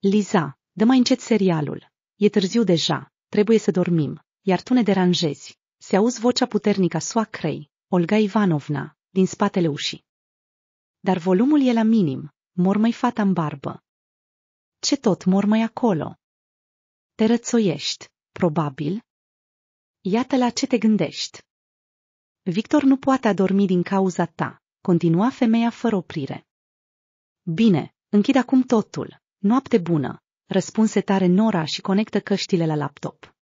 Liza, dă mai încet serialul. E târziu deja, trebuie să dormim, iar tu ne deranjezi. Se auzi vocea puternică a soacrei, Olga Ivanovna, din spatele ușii. Dar volumul e la minim, mormăi fata în barbă. Ce tot mormăi acolo? Te rățoiești, probabil. Iată la ce te gândești. Victor nu poate adormi din cauza ta, continua femeia fără oprire. Bine, închid acum totul, Noapte bună, răspunse tare Nora și conectă căștile la laptop.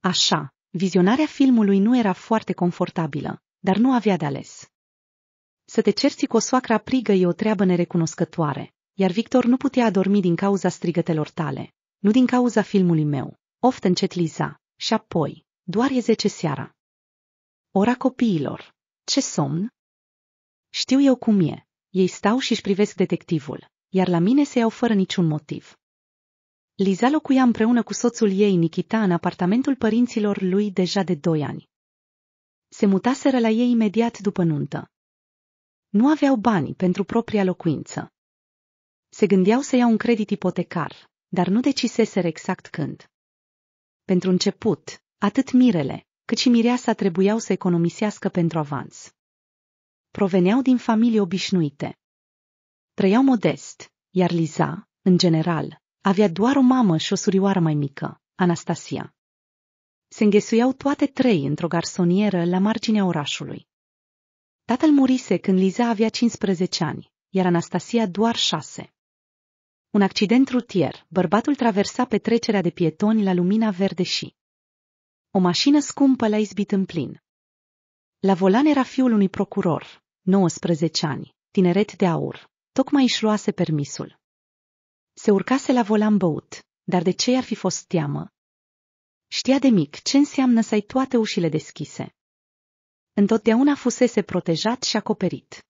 Așa, vizionarea filmului nu era foarte confortabilă, dar nu avea de ales. Să te cerți cu o soacra prigă e o treabă nerecunoscătoare, iar Victor nu putea adormi din cauza strigătelor tale, nu din cauza filmului meu. Oft încet Liza, și apoi, doar e zece seara. Ora copiilor. Ce somn? Știu eu cum e. Ei stau și-și privesc detectivul iar la mine se iau fără niciun motiv. Liza locuia împreună cu soțul ei, Nikita, în apartamentul părinților lui deja de doi ani. Se mutaseră la ei imediat după nuntă. Nu aveau bani pentru propria locuință. Se gândeau să ia un credit ipotecar, dar nu deciseseră exact când. Pentru început, atât mirele, cât și mireasa trebuiau să economisească pentru avans. Proveneau din familii obișnuite, trăiau modest, iar Liza, în general, avea doar o mamă și o surioară mai mică, Anastasia. Se înghesuiau toate trei într-o garsonieră la marginea orașului. Tatăl murise când Liza avea 15 ani, iar Anastasia doar șase. Un accident rutier, bărbatul traversa petrecerea de pietoni la lumina verde și o mașină scumpă l-a izbit în plin. La volan era fiul unui procuror, 19 ani, tineret de aur, Tocmai își luase permisul. Se urcase la volan băut, dar de ce i-ar fi fost teamă? Știa de mic ce înseamnă să ai toate ușile deschise. Întotdeauna fusese protejat și acoperit.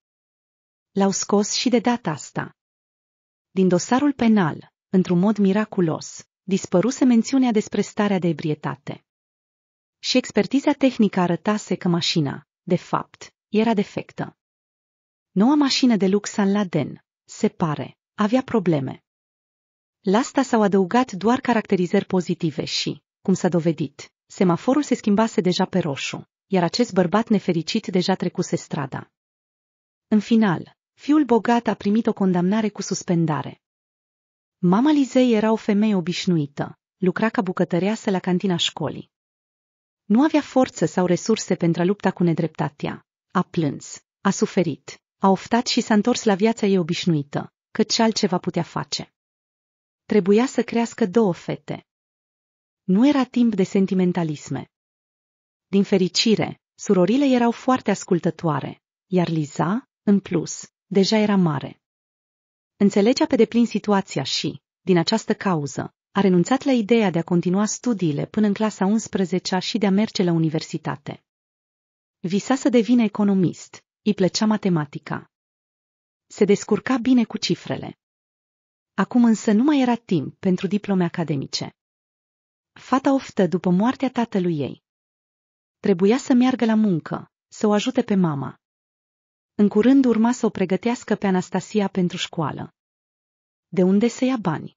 L-au scos și de data asta. Din dosarul penal, într-un mod miraculos, dispăruse mențiunea despre starea de ebrietate. Și expertiza tehnică arătase că mașina, de fapt, era defectă. Noua mașină de lux San Laden, se pare, avea probleme. La asta s-au adăugat doar caracterizări pozitive și, cum s-a dovedit, semaforul se schimbase deja pe roșu, iar acest bărbat nefericit deja trecuse strada. În final, fiul bogat a primit o condamnare cu suspendare. Mama Lizei era o femeie obișnuită, lucra ca bucătăreasă la cantina școlii. Nu avea forță sau resurse pentru a lupta cu nedreptatea. A plâns, a suferit, a oftat și s-a întors la viața ei obișnuită, ce altceva putea face. Trebuia să crească două fete. Nu era timp de sentimentalisme. Din fericire, surorile erau foarte ascultătoare, iar Liza, în plus, deja era mare. Înțelegea pe deplin situația și, din această cauză, a renunțat la ideea de a continua studiile până în clasa 11 -a și de a merge la universitate. Visa să devină economist, îi plăcea matematica. Se descurca bine cu cifrele. Acum însă nu mai era timp pentru diplome academice. Fata oftă după moartea tatălui ei. Trebuia să meargă la muncă, să o ajute pe mama. În curând urma să o pregătească pe Anastasia pentru școală. De unde să ia bani?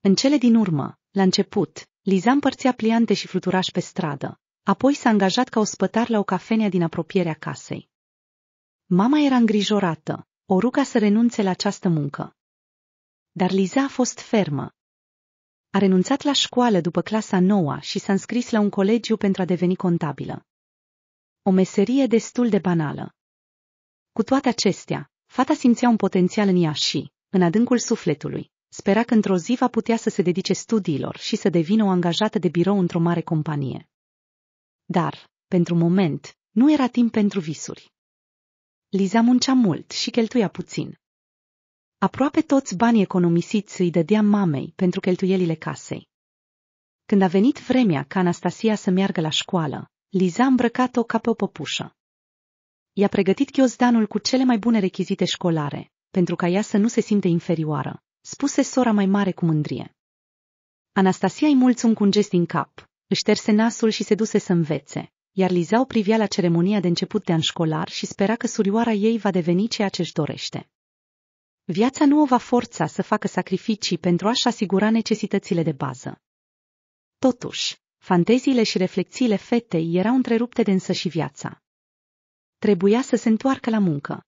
În cele din urmă, la început, Liza împărțea pliante și fluturași pe stradă, apoi s-a angajat ca ospătar la o cafenea din apropierea casei. Mama era îngrijorată, o ruga să renunțe la această muncă. Dar Liza a fost fermă. A renunțat la școală după clasa noua și s-a înscris la un colegiu pentru a deveni contabilă. O meserie destul de banală. Cu toate acestea, fata simțea un potențial în ea și, în adâncul sufletului, spera că într-o zi va putea să se dedice studiilor și să devină o angajată de birou într-o mare companie. Dar, pentru moment, nu era timp pentru visuri. Liza muncea mult și cheltuia puțin. Aproape toți banii economisiți îi dădea mamei pentru cheltuielile casei. Când a venit vremea ca Anastasia să meargă la școală, Liza a îmbrăcat-o ca pe o păpușă. I-a pregătit ghiozdanul cu cele mai bune rechizite școlare, pentru ca ea să nu se simte inferioară, spuse sora mai mare cu mândrie. Anastasia îi mulțum cu un gest din cap, își terse nasul și se duse să învețe, iar Lizau privea la ceremonia de început de an școlar și spera că surioara ei va deveni ceea ce își dorește. Viața nu o va forța să facă sacrificii pentru a-și asigura necesitățile de bază. Totuși, fanteziile și reflexiile fetei erau întrerupte de însă și viața. Trebuia să se întoarcă la muncă.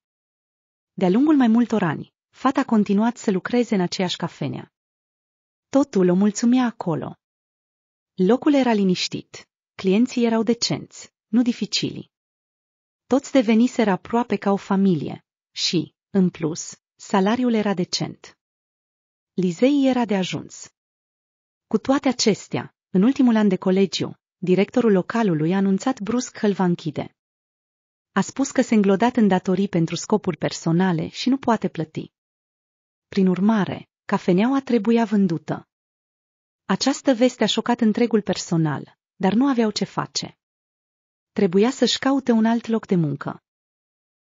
De-a lungul mai multor ani, fata a continuat să lucreze în aceeași cafenea. Totul o mulțumea acolo. Locul era liniștit, Clienții erau decenți, nu dificili. Toți deveniseră aproape ca o familie și, în plus, salariul era decent. Lizei era de ajuns. Cu toate acestea, în ultimul an de colegiu, directorul localului a anunțat brusc că îl va închide. A spus că se înglodat în datorii pentru scopuri personale și nu poate plăti. Prin urmare, cafeneaua trebuia vândută. Această veste a șocat întregul personal, dar nu aveau ce face. Trebuia să-și caute un alt loc de muncă.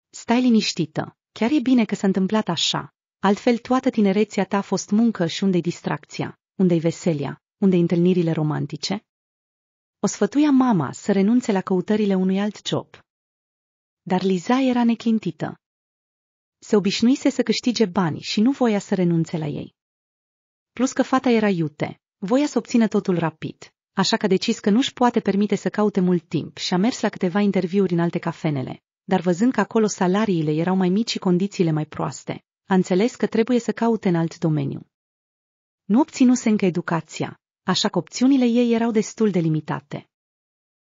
Stai liniștită, chiar e bine că s-a întâmplat așa, altfel toată tinerețea ta a fost muncă și unde-i distracția, unde-i veselia, unde-i întâlnirile romantice? O sfătuia mama să renunțe la căutările unui alt job. Dar Liza era neclintită. Se obișnuise să câștige bani și nu voia să renunțe la ei. Plus că fata era iute, voia să obțină totul rapid, așa că a decis că nu-și poate permite să caute mult timp și a mers la câteva interviuri în alte cafenele, dar văzând că acolo salariile erau mai mici și condițiile mai proaste, a înțeles că trebuie să caute în alt domeniu. Nu obținuse încă educația, așa că opțiunile ei erau destul de limitate.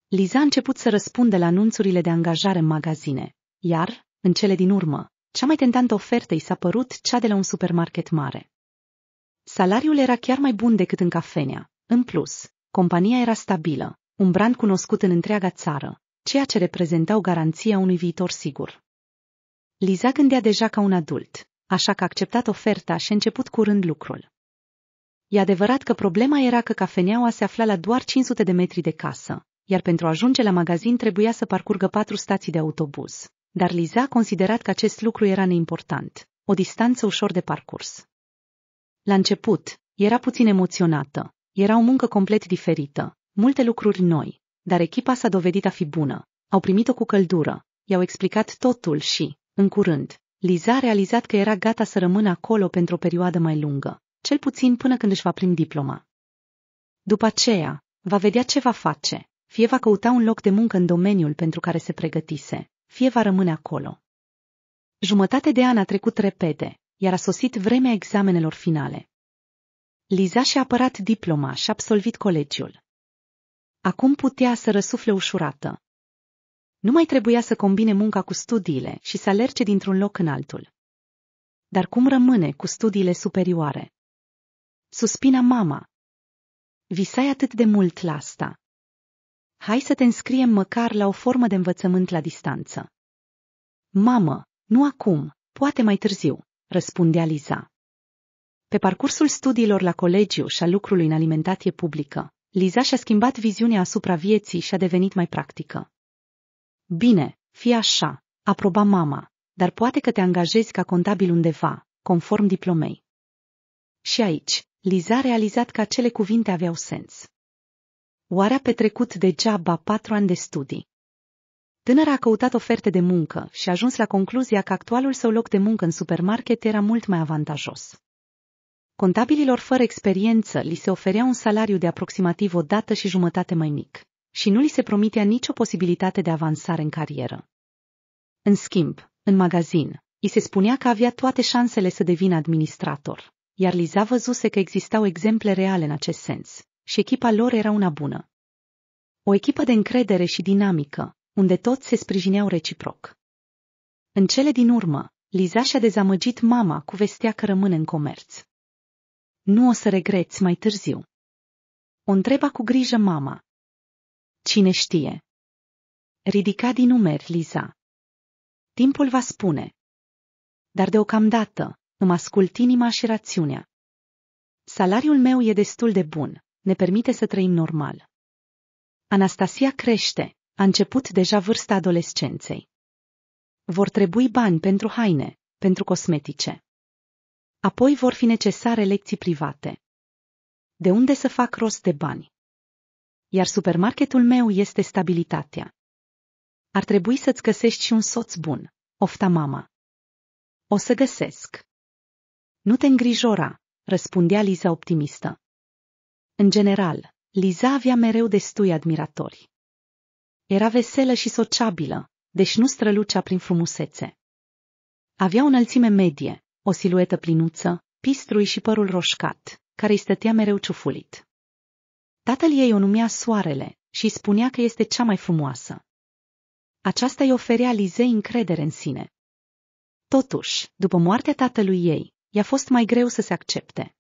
Liza a început să răspundă la anunțurile de angajare în magazine, iar, în cele din urmă, cea mai tentantă ofertă i s-a părut cea de la un supermarket mare. Salariul era chiar mai bun decât în cafenea. În plus, Compania era stabilă, un brand cunoscut în întreaga țară, ceea ce reprezenta o garanție a unui viitor sigur. Liza gândea deja ca un adult, așa că a acceptat oferta și a început curând lucrul. E adevărat că problema era că cafeneaua se afla la doar 500 de metri de casă, iar pentru a ajunge la magazin trebuia să parcurgă patru stații de autobuz. Dar Liza a considerat că acest lucru era neimportant, o distanță ușor de parcurs. La început, era puțin emoționată, era o muncă complet diferită, multe lucruri noi, dar echipa s-a dovedit a fi bună. Au primit-o cu căldură, i-au explicat totul și, în curând, Liza a realizat că era gata să rămână acolo pentru o perioadă mai lungă, cel puțin până când își va primi diploma. După aceea, va vedea ce va face, fie va căuta un loc de muncă în domeniul pentru care se pregătise, fie va rămâne acolo. Jumătate de an a trecut repede, iar a sosit vremea examenelor finale. Liza și-a apărat diploma și-a absolvit colegiul. Acum putea să răsufle ușurată. Nu mai trebuia să combine munca cu studiile și să alerge dintr-un loc în altul. Dar cum rămâne cu studiile superioare? Suspina mama. Visai atât de mult la asta. Hai să te înscriem măcar la o formă de învățământ la distanță. Mamă, nu acum, poate mai târziu, răspundea Liza. Pe parcursul studiilor la colegiu și a lucrului în alimentație publică, Liza și-a schimbat viziunea asupra vieții și a devenit mai practică. Bine, fie așa, aproba mama, dar poate că te angajezi ca contabil undeva, conform diplomei. Și aici, Liza a realizat că acele cuvinte aveau sens. Oare a petrecut degeaba patru ani de studii? Tânăra a căutat oferte de muncă și a ajuns la concluzia că actualul său loc de muncă în supermarket era mult mai avantajos. Contabililor fără experiență li se oferea un salariu de aproximativ o dată și jumătate mai mic și nu li se promitea nicio posibilitate de avansare în carieră. În schimb, în magazin, îi se spunea că avea toate șansele să devină administrator, iar Liza văzuse că existau exemple reale în acest sens și echipa lor era una bună. O echipă de încredere și dinamică, unde toți se sprijineau reciproc. În cele din urmă, Liza și-a dezamăgit mama cu vestea că rămâne în comerț. Nu o să regreți mai târziu. O întreba cu grijă mama. Cine știe? Ridica din umeri, Liza. Timpul va spune. Dar deocamdată îmi ascult inima și rațiunea. Salariul meu e destul de bun, ne permite să trăim normal. Anastasia crește, a început deja vârsta adolescenței. Vor trebui bani pentru haine, pentru cosmetice. Apoi vor fi necesare lecții private. De unde să fac rost de bani? Iar supermarketul meu este stabilitatea. Ar trebui să-ți găsești și un soț bun, ofta mama. O să găsesc. Nu te îngrijora, răspundea Liza optimistă. În general, Liza avea mereu destui admiratori. Era veselă și sociabilă, deși nu strălucea prin frumusețe. Avea o înălțime medie, o siluetă plinuță, pistrui și părul roșcat, care îi stătea mereu ciufulit. Tatăl ei o numea Soarele și spunea că este cea mai frumoasă. Aceasta îi oferea Lizei încredere în sine. Totuși, după moartea tatălui ei, i-a fost mai greu să se accepte.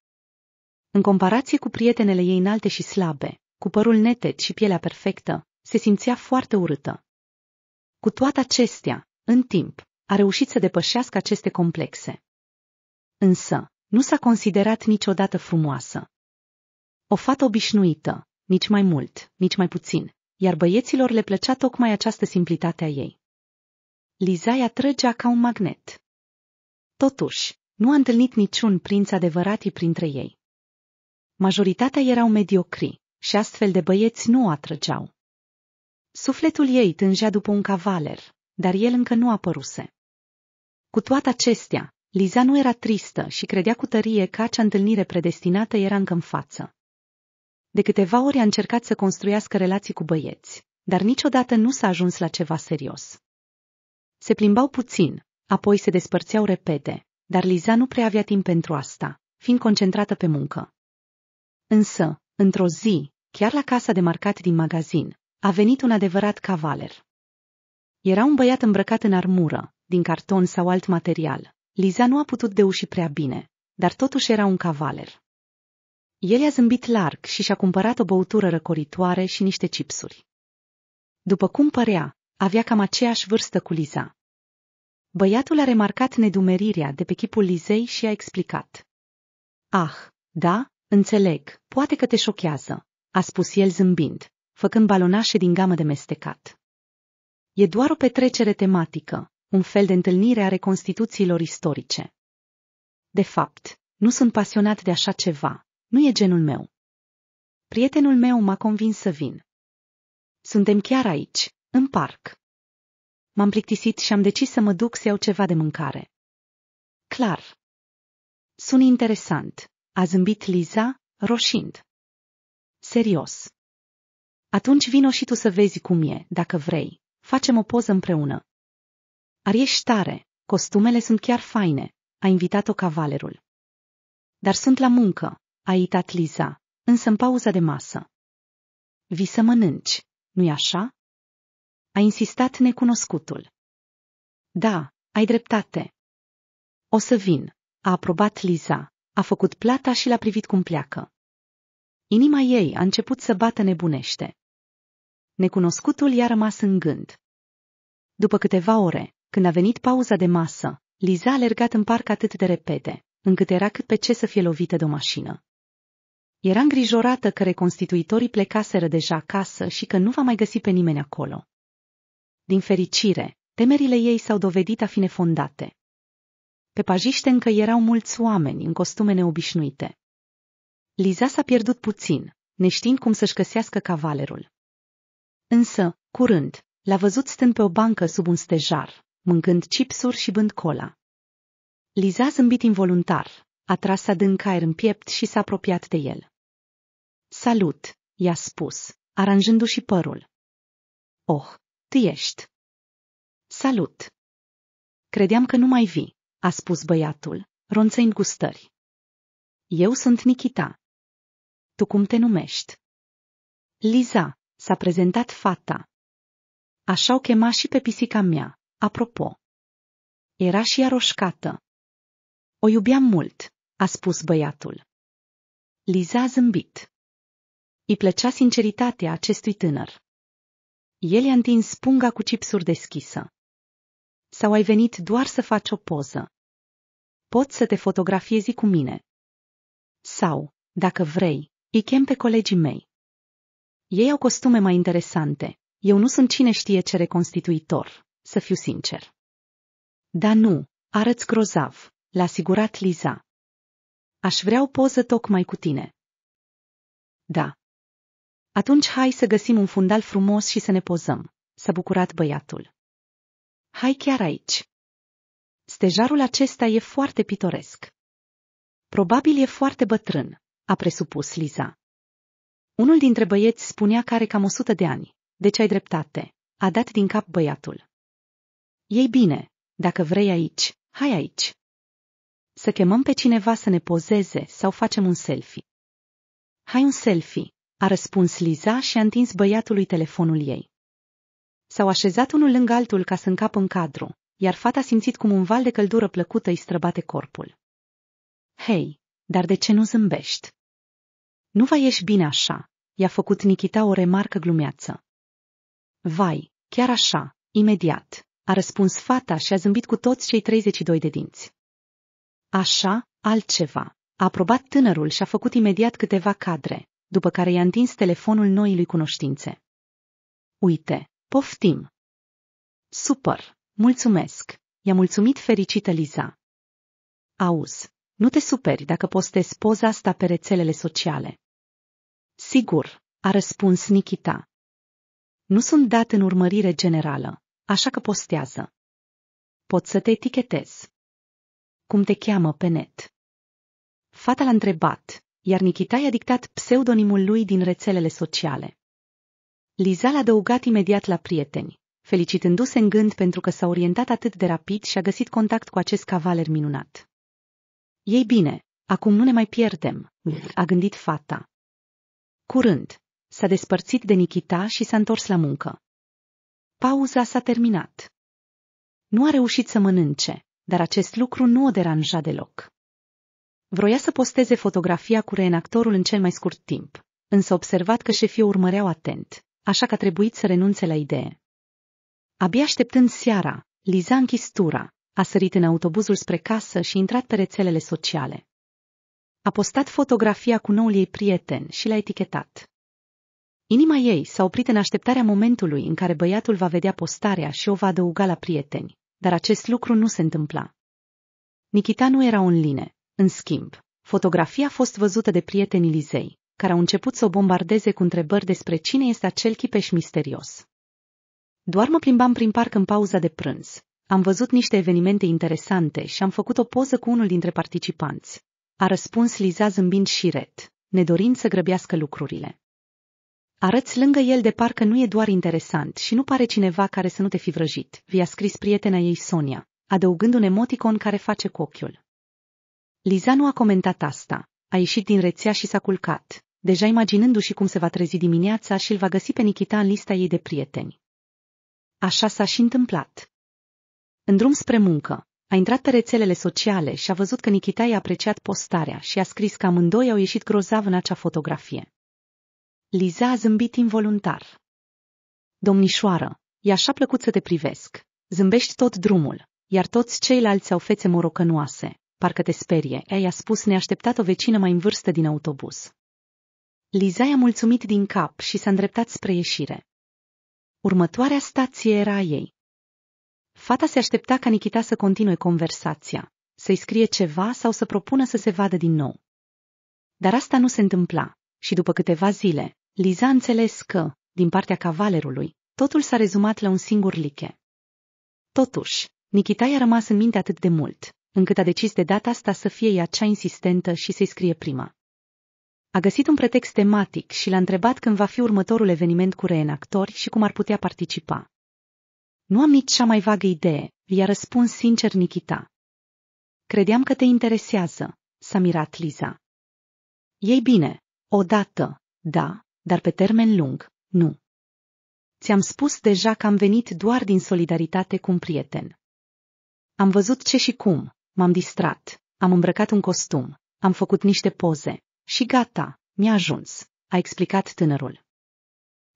În comparație cu prietenele ei înalte și slabe, cu părul neted și pielea perfectă, se simțea foarte urâtă. Cu toate acestea, în timp, a reușit să depășească aceste complexe. Însă, nu s-a considerat niciodată frumoasă. O fată obișnuită, nici mai mult, nici mai puțin, iar băieților le plăcea tocmai această simplitate a ei. Lizaia trăgea ca un magnet. Totuși, nu a întâlnit niciun prinț adevărat printre ei. Majoritatea erau mediocri și astfel de băieți nu o atrăgeau. Sufletul ei tângea după un cavaler, dar el încă nu apăruse. Cu toate acestea, Liza nu era tristă și credea cu tărie că acea întâlnire predestinată era încă în față. De câteva ori a încercat să construiască relații cu băieți, dar niciodată nu s-a ajuns la ceva serios. Se plimbau puțin, apoi se despărțeau repede, dar Liza nu prea avea timp pentru asta, fiind concentrată pe muncă. Însă, într-o zi, chiar la casa de marcat din magazin, a venit un adevărat cavaler. Era un băiat îmbrăcat în armură, din carton sau alt material, Liza nu a putut deuși prea bine, dar totuși era un cavaler. El i-a zâmbit larg și și-a cumpărat o băutură răcoritoare și niște chipsuri. După cum părea, avea cam aceeași vârstă cu Liza. Băiatul a remarcat nedumerirea de pe chipul Lizei și a explicat. Ah, da, înțeleg, poate că te șochează, a spus el zâmbind, făcând balonașe din gamă de mestecat. E doar o petrecere tematică, un fel de întâlnire a reconstituțiilor istorice. De fapt, nu sunt pasionat de așa ceva, nu e genul meu. Prietenul meu m-a convins să vin. Suntem chiar aici, în parc. M-am plictisit și am decis să mă duc să iau ceva de mâncare. Clar. Suni interesant, a zâmbit Liza, roșind. Serios. Atunci vino și tu să vezi cum e, dacă vrei. Facem o poză împreună. Ar tare, costumele sunt chiar faine, a invitat-o cavalerul. Dar sunt la muncă, a itat Liza, însă în pauza de masă. Vi să mănânci, nu-i așa? A insistat necunoscutul. Da, ai dreptate. O să vin, a aprobat Liza, a făcut plata și l-a privit cum pleacă. Inima ei a început să bată nebunește. Necunoscutul i-a rămas în gând. După câteva ore, când a venit pauza de masă, Liza a alergat în parc atât de repede, încât era cât pe ce să fie lovită de o mașină. Era îngrijorată că reconstituitorii plecaseră deja acasă și că nu va mai găsi pe nimeni acolo. Din fericire, temerile ei s-au dovedit a fi nefondate. Pe pajiște încă erau mulți oameni în costume neobișnuite. Liza s-a pierdut puțin, neștiind cum să-și găsească cavalerul. Însă, curând, l-a văzut stând pe o bancă sub un stejar, mâncând chipsuri și bând cola. Liza a zâmbit involuntar, a tras adânc aer în piept și s-a apropiat de el. Salut, i-a spus, aranjându-și părul. Oh, tu ești. Salut. Credeam că nu mai vii, a spus băiatul, ronțăind gustări. Eu sunt Nikita. Tu cum te numești? Liza, s-a prezentat fata. Așa o chema și pe pisica mea, Apropo, era și ea roșcată. O iubeam mult, a spus băiatul. Liza a zâmbit. Îi plăcea sinceritatea acestui tânăr. El i-a întins punga cu cipsuri deschisă. Sau ai venit doar să faci o poză? Poți să te fotografiezi cu mine. Sau, dacă vrei, îi chem pe colegii mei. Ei au costume mai interesante. Eu nu sunt cine știe ce reconstituitor să fiu sincer. Da nu, arăți grozav, l-a asigurat Liza. Aș vrea o poză tocmai cu tine. Da. Atunci hai să găsim un fundal frumos și să ne pozăm, s-a bucurat băiatul. Hai chiar aici. Stejarul acesta e foarte pitoresc. Probabil e foarte bătrân, a presupus Liza. Unul dintre băieți spunea că are cam o sută de ani, deci ai dreptate, a dat din cap băiatul. Ei bine, dacă vrei aici, hai aici. Să chemăm pe cineva să ne pozeze sau facem un selfie. Hai un selfie, a răspuns Liza și a întins băiatului telefonul ei. S-au așezat unul lângă altul ca să încapă în cadru, iar fata a simțit cum un val de căldură plăcută îi străbate corpul. Hei, dar de ce nu zâmbești? Nu va ieși bine așa, i-a făcut Nikita o remarcă glumeață. Vai, chiar așa, imediat a răspuns fata și a zâmbit cu toți cei 32 de dinți. Așa, altceva. A aprobat tânărul și a făcut imediat câteva cadre, după care i-a întins telefonul noii cunoștințe. Uite, poftim! Super, mulțumesc! I-a mulțumit fericită Liza. Auz, nu te superi dacă postezi poza asta pe rețelele sociale. Sigur, a răspuns Nikita. Nu sunt dat în urmărire generală, așa că postează. Pot să te etichetez. Cum te cheamă pe net? Fata l-a întrebat, iar Nikita i-a dictat pseudonimul lui din rețelele sociale. Liza l-a adăugat imediat la prieteni, felicitându-se în gând pentru că s-a orientat atât de rapid și a găsit contact cu acest cavaler minunat. Ei bine, acum nu ne mai pierdem, a gândit fata. Curând, s-a despărțit de Nikita și s-a întors la muncă. Pauza s-a terminat. Nu a reușit să mănânce, dar acest lucru nu o deranja deloc. Vroia să posteze fotografia cu reenactorul în cel mai scurt timp, însă observat că șefii urmăreau atent, așa că a trebuit să renunțe la idee. Abia așteptând seara, Liza închistura, a sărit în autobuzul spre casă și intrat pe rețelele sociale. A postat fotografia cu noul ei prieten și l-a etichetat. Inima ei s-a oprit în așteptarea momentului în care băiatul va vedea postarea și o va adăuga la prieteni, dar acest lucru nu se întâmpla. Nikita nu era în line, în schimb, fotografia a fost văzută de prietenii Lizei, care au început să o bombardeze cu întrebări despre cine este acel chipeș misterios. Doar mă plimbam prin parc în pauza de prânz. Am văzut niște evenimente interesante și am făcut o poză cu unul dintre participanți. A răspuns Liza zâmbind și ret, nedorind să grăbească lucrurile. Arăți lângă el de parcă nu e doar interesant și nu pare cineva care să nu te fi vrăjit, vi-a scris prietena ei Sonia, adăugând un emoticon care face cu ochiul. Liza nu a comentat asta, a ieșit din rețea și s-a culcat, deja imaginându-și cum se va trezi dimineața și îl va găsi pe Nikita în lista ei de prieteni. Așa s-a și întâmplat. În drum spre muncă, a intrat pe rețelele sociale și a văzut că Nikita i-a apreciat postarea și a scris că amândoi au ieșit grozav în acea fotografie. Liza a zâmbit involuntar. Domnișoară, e așa plăcut să te privesc. Zâmbești tot drumul, iar toți ceilalți au fețe morocănoase. Parcă te sperie, ea i-a spus neașteptat o vecină mai în vârstă din autobuz. Liza i-a mulțumit din cap și s-a îndreptat spre ieșire. Următoarea stație era a ei. Fata se aștepta ca Nikita să continue conversația, să-i scrie ceva sau să propună să se vadă din nou. Dar asta nu se întâmpla și după câteva zile, Liza înțeles că, din partea cavalerului, totul s-a rezumat la un singur liche. Totuși, Nikita i-a rămas în minte atât de mult, încât a decis de data asta să fie ea cea insistentă și să-i scrie prima. A găsit un pretext tematic și l-a întrebat când va fi următorul eveniment cu reenactori și cum ar putea participa. Nu am nici cea mai vagă idee, i-a răspuns sincer Nikita. Credeam că te interesează, s-a mirat Liza. Ei bine, odată, da, dar pe termen lung, nu. Ți-am spus deja că am venit doar din solidaritate cu un prieten. Am văzut ce și cum, m-am distrat, am îmbrăcat un costum, am făcut niște poze și gata, mi-a ajuns, a explicat tânărul.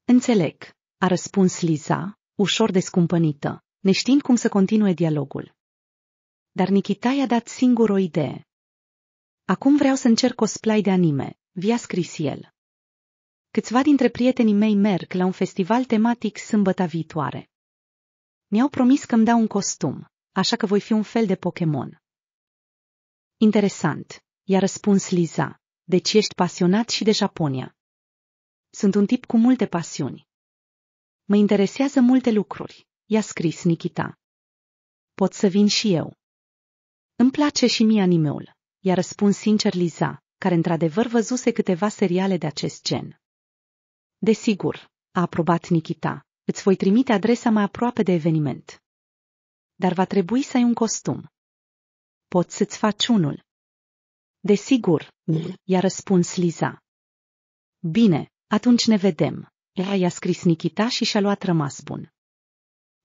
Înțeleg, a răspuns Liza, ușor descumpănită, neștiind cum să continue dialogul. Dar Nikita i-a dat singur o idee. Acum vreau să încerc cosplay de anime, via scris el. Câțiva dintre prietenii mei merg la un festival tematic sâmbăta viitoare. Mi-au promis că îmi dau un costum, așa că voi fi un fel de Pokémon. Interesant, i-a răspuns Liza, deci ești pasionat și de Japonia. Sunt un tip cu multe pasiuni. Mă interesează multe lucruri, i-a scris Nikita. Pot să vin și eu. Îmi place și mie animeul, i-a răspuns sincer Liza, care într-adevăr văzuse câteva seriale de acest gen. Desigur, a aprobat Nikita, îți voi trimite adresa mai aproape de eveniment. Dar va trebui să ai un costum. Poți să-ți faci unul. Desigur, i-a răspuns Liza. Bine, atunci ne vedem. Ea i-a scris Nikita și și-a luat rămas bun.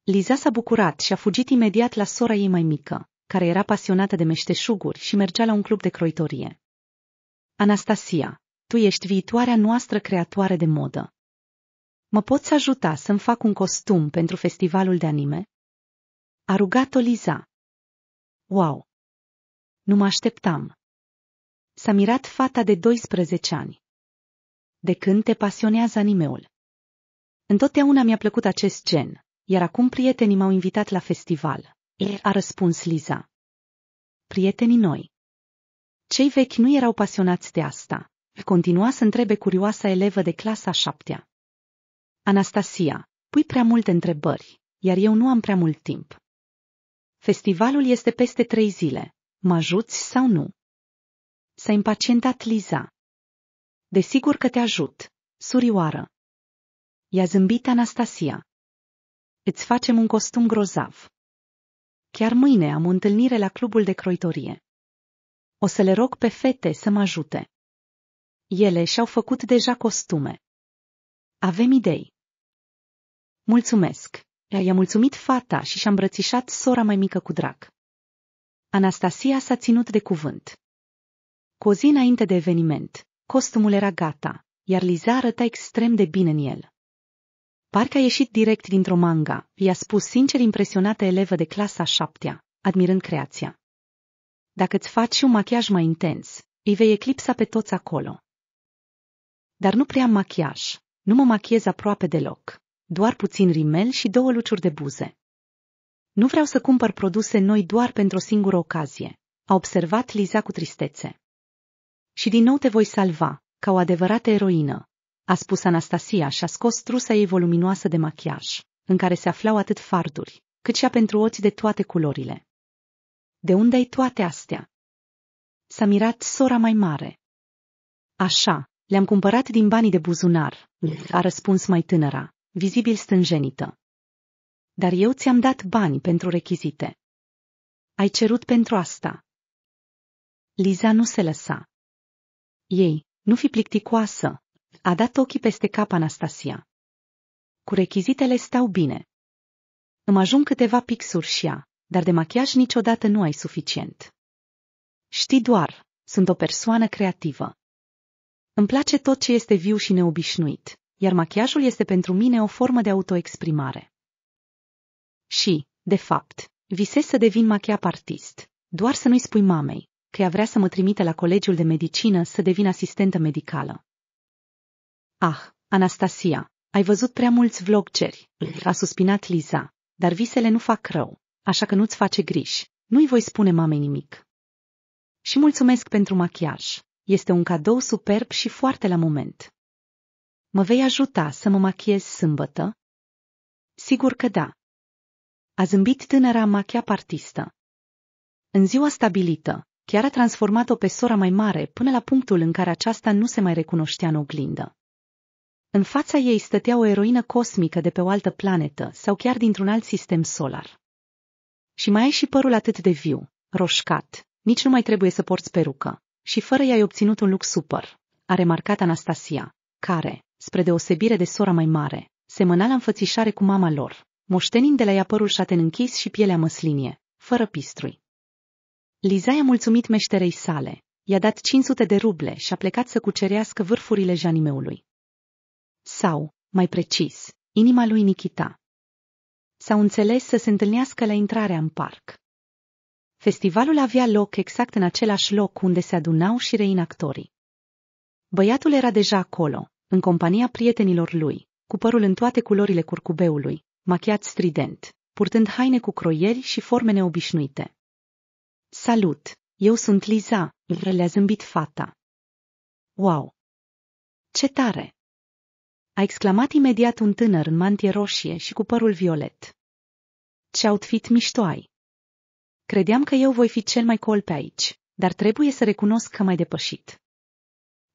Liza s-a bucurat și a fugit imediat la sora ei mai mică, care era pasionată de meșteșuguri și mergea la un club de croitorie. Anastasia, tu ești viitoarea noastră creatoare de modă. Mă poți ajuta să-mi fac un costum pentru festivalul de anime? A rugat-o Liza. Wow! Nu mă așteptam. S-a mirat fata de 12 ani. De când te pasionează animeul? Întotdeauna mi-a plăcut acest gen, iar acum prietenii m-au invitat la festival. A răspuns Liza. Prietenii noi. Cei vechi nu erau pasionați de asta, continua să întrebe curioasa elevă de clasa șaptea. Anastasia, pui prea multe întrebări, iar eu nu am prea mult timp. Festivalul este peste trei zile. Mă ajuți sau nu? S-a impacientat Liza. Desigur că te ajut, surioară. I-a zâmbit Anastasia. Îți facem un costum grozav. Chiar mâine am o întâlnire la clubul de croitorie. O să le rog pe fete să mă ajute. Ele și-au făcut deja costume. Avem idei. Mulțumesc. Ea i-a mulțumit fata și și-a îmbrățișat sora mai mică cu drag. Anastasia s-a ținut de cuvânt. Cu o zi înainte de eveniment, costumul era gata, iar Liza arăta extrem de bine în el. Parcă a ieșit direct dintr-o manga, i-a spus sincer impresionată elevă de clasa șaptea, admirând creația. Dacă ți faci un machiaj mai intens, îi vei eclipsa pe toți acolo. Dar nu prea am machiaj. Nu mă machiez aproape deloc. Doar puțin rimel și două luciuri de buze. Nu vreau să cumpăr produse noi doar pentru o singură ocazie, a observat Liza cu tristețe. Și din nou te voi salva, ca o adevărată eroină, a spus Anastasia și a scos trusa ei voluminoasă de machiaj, în care se aflau atât farduri, cât și a pentru oți de toate culorile. De unde ai toate astea? S-a mirat sora mai mare. Așa, le-am cumpărat din banii de buzunar, a răspuns mai tânăra, vizibil stânjenită. Dar eu ți-am dat bani pentru rechizite. Ai cerut pentru asta. Liza nu se lăsa. Ei, nu fi plicticoasă, a dat ochii peste cap Anastasia. Cu rechizitele stau bine. Îmi ajung câteva pixuri și ea, dar de machiaj niciodată nu ai suficient. Știi doar, sunt o persoană creativă. Îmi place tot ce este viu și neobișnuit, iar machiajul este pentru mine o formă de autoexprimare. Și, de fapt, visez să devin machiap artist, doar să nu-i spui mamei, că ea vrea să mă trimite la colegiul de medicină să devin asistentă medicală. Ah, Anastasia, ai văzut prea mulți vlogceri, a suspinat Liza, dar visele nu fac rău, așa că nu-ți face griji, nu-i voi spune mamei nimic. Și mulțumesc pentru machiaj. Este un cadou superb și foarte la moment. Mă vei ajuta să mă machiez sâmbătă? Sigur că da. A zâmbit tânăra machia artistă. În ziua stabilită, chiar a transformat-o pe sora mai mare până la punctul în care aceasta nu se mai recunoștea în oglindă. În fața ei stătea o eroină cosmică de pe o altă planetă sau chiar dintr-un alt sistem solar. Și mai ai și părul atât de viu, roșcat, nici nu mai trebuie să porți perucă și fără i-ai obținut un look super, a remarcat Anastasia, care, spre deosebire de sora mai mare, semăna la înfățișare cu mama lor, moștenind de la ea părul șaten închis și pielea măslinie, fără pistrui. Liza i-a mulțumit meșterei sale, i-a dat 500 de ruble și a plecat să cucerească vârfurile janimeului. Sau, mai precis, inima lui Nikita. S-au înțeles să se întâlnească la intrarea în parc. Festivalul avea loc exact în același loc unde se adunau și reinactorii. Băiatul era deja acolo, în compania prietenilor lui, cu părul în toate culorile curcubeului, machiat strident, purtând haine cu croieri și forme neobișnuite. Salut! Eu sunt Liza, le-a zâmbit fata. Wow! Ce tare! A exclamat imediat un tânăr în mantie roșie și cu părul violet. Ce outfit mișto ai! Credeam că eu voi fi cel mai col pe aici, dar trebuie să recunosc că m-ai depășit.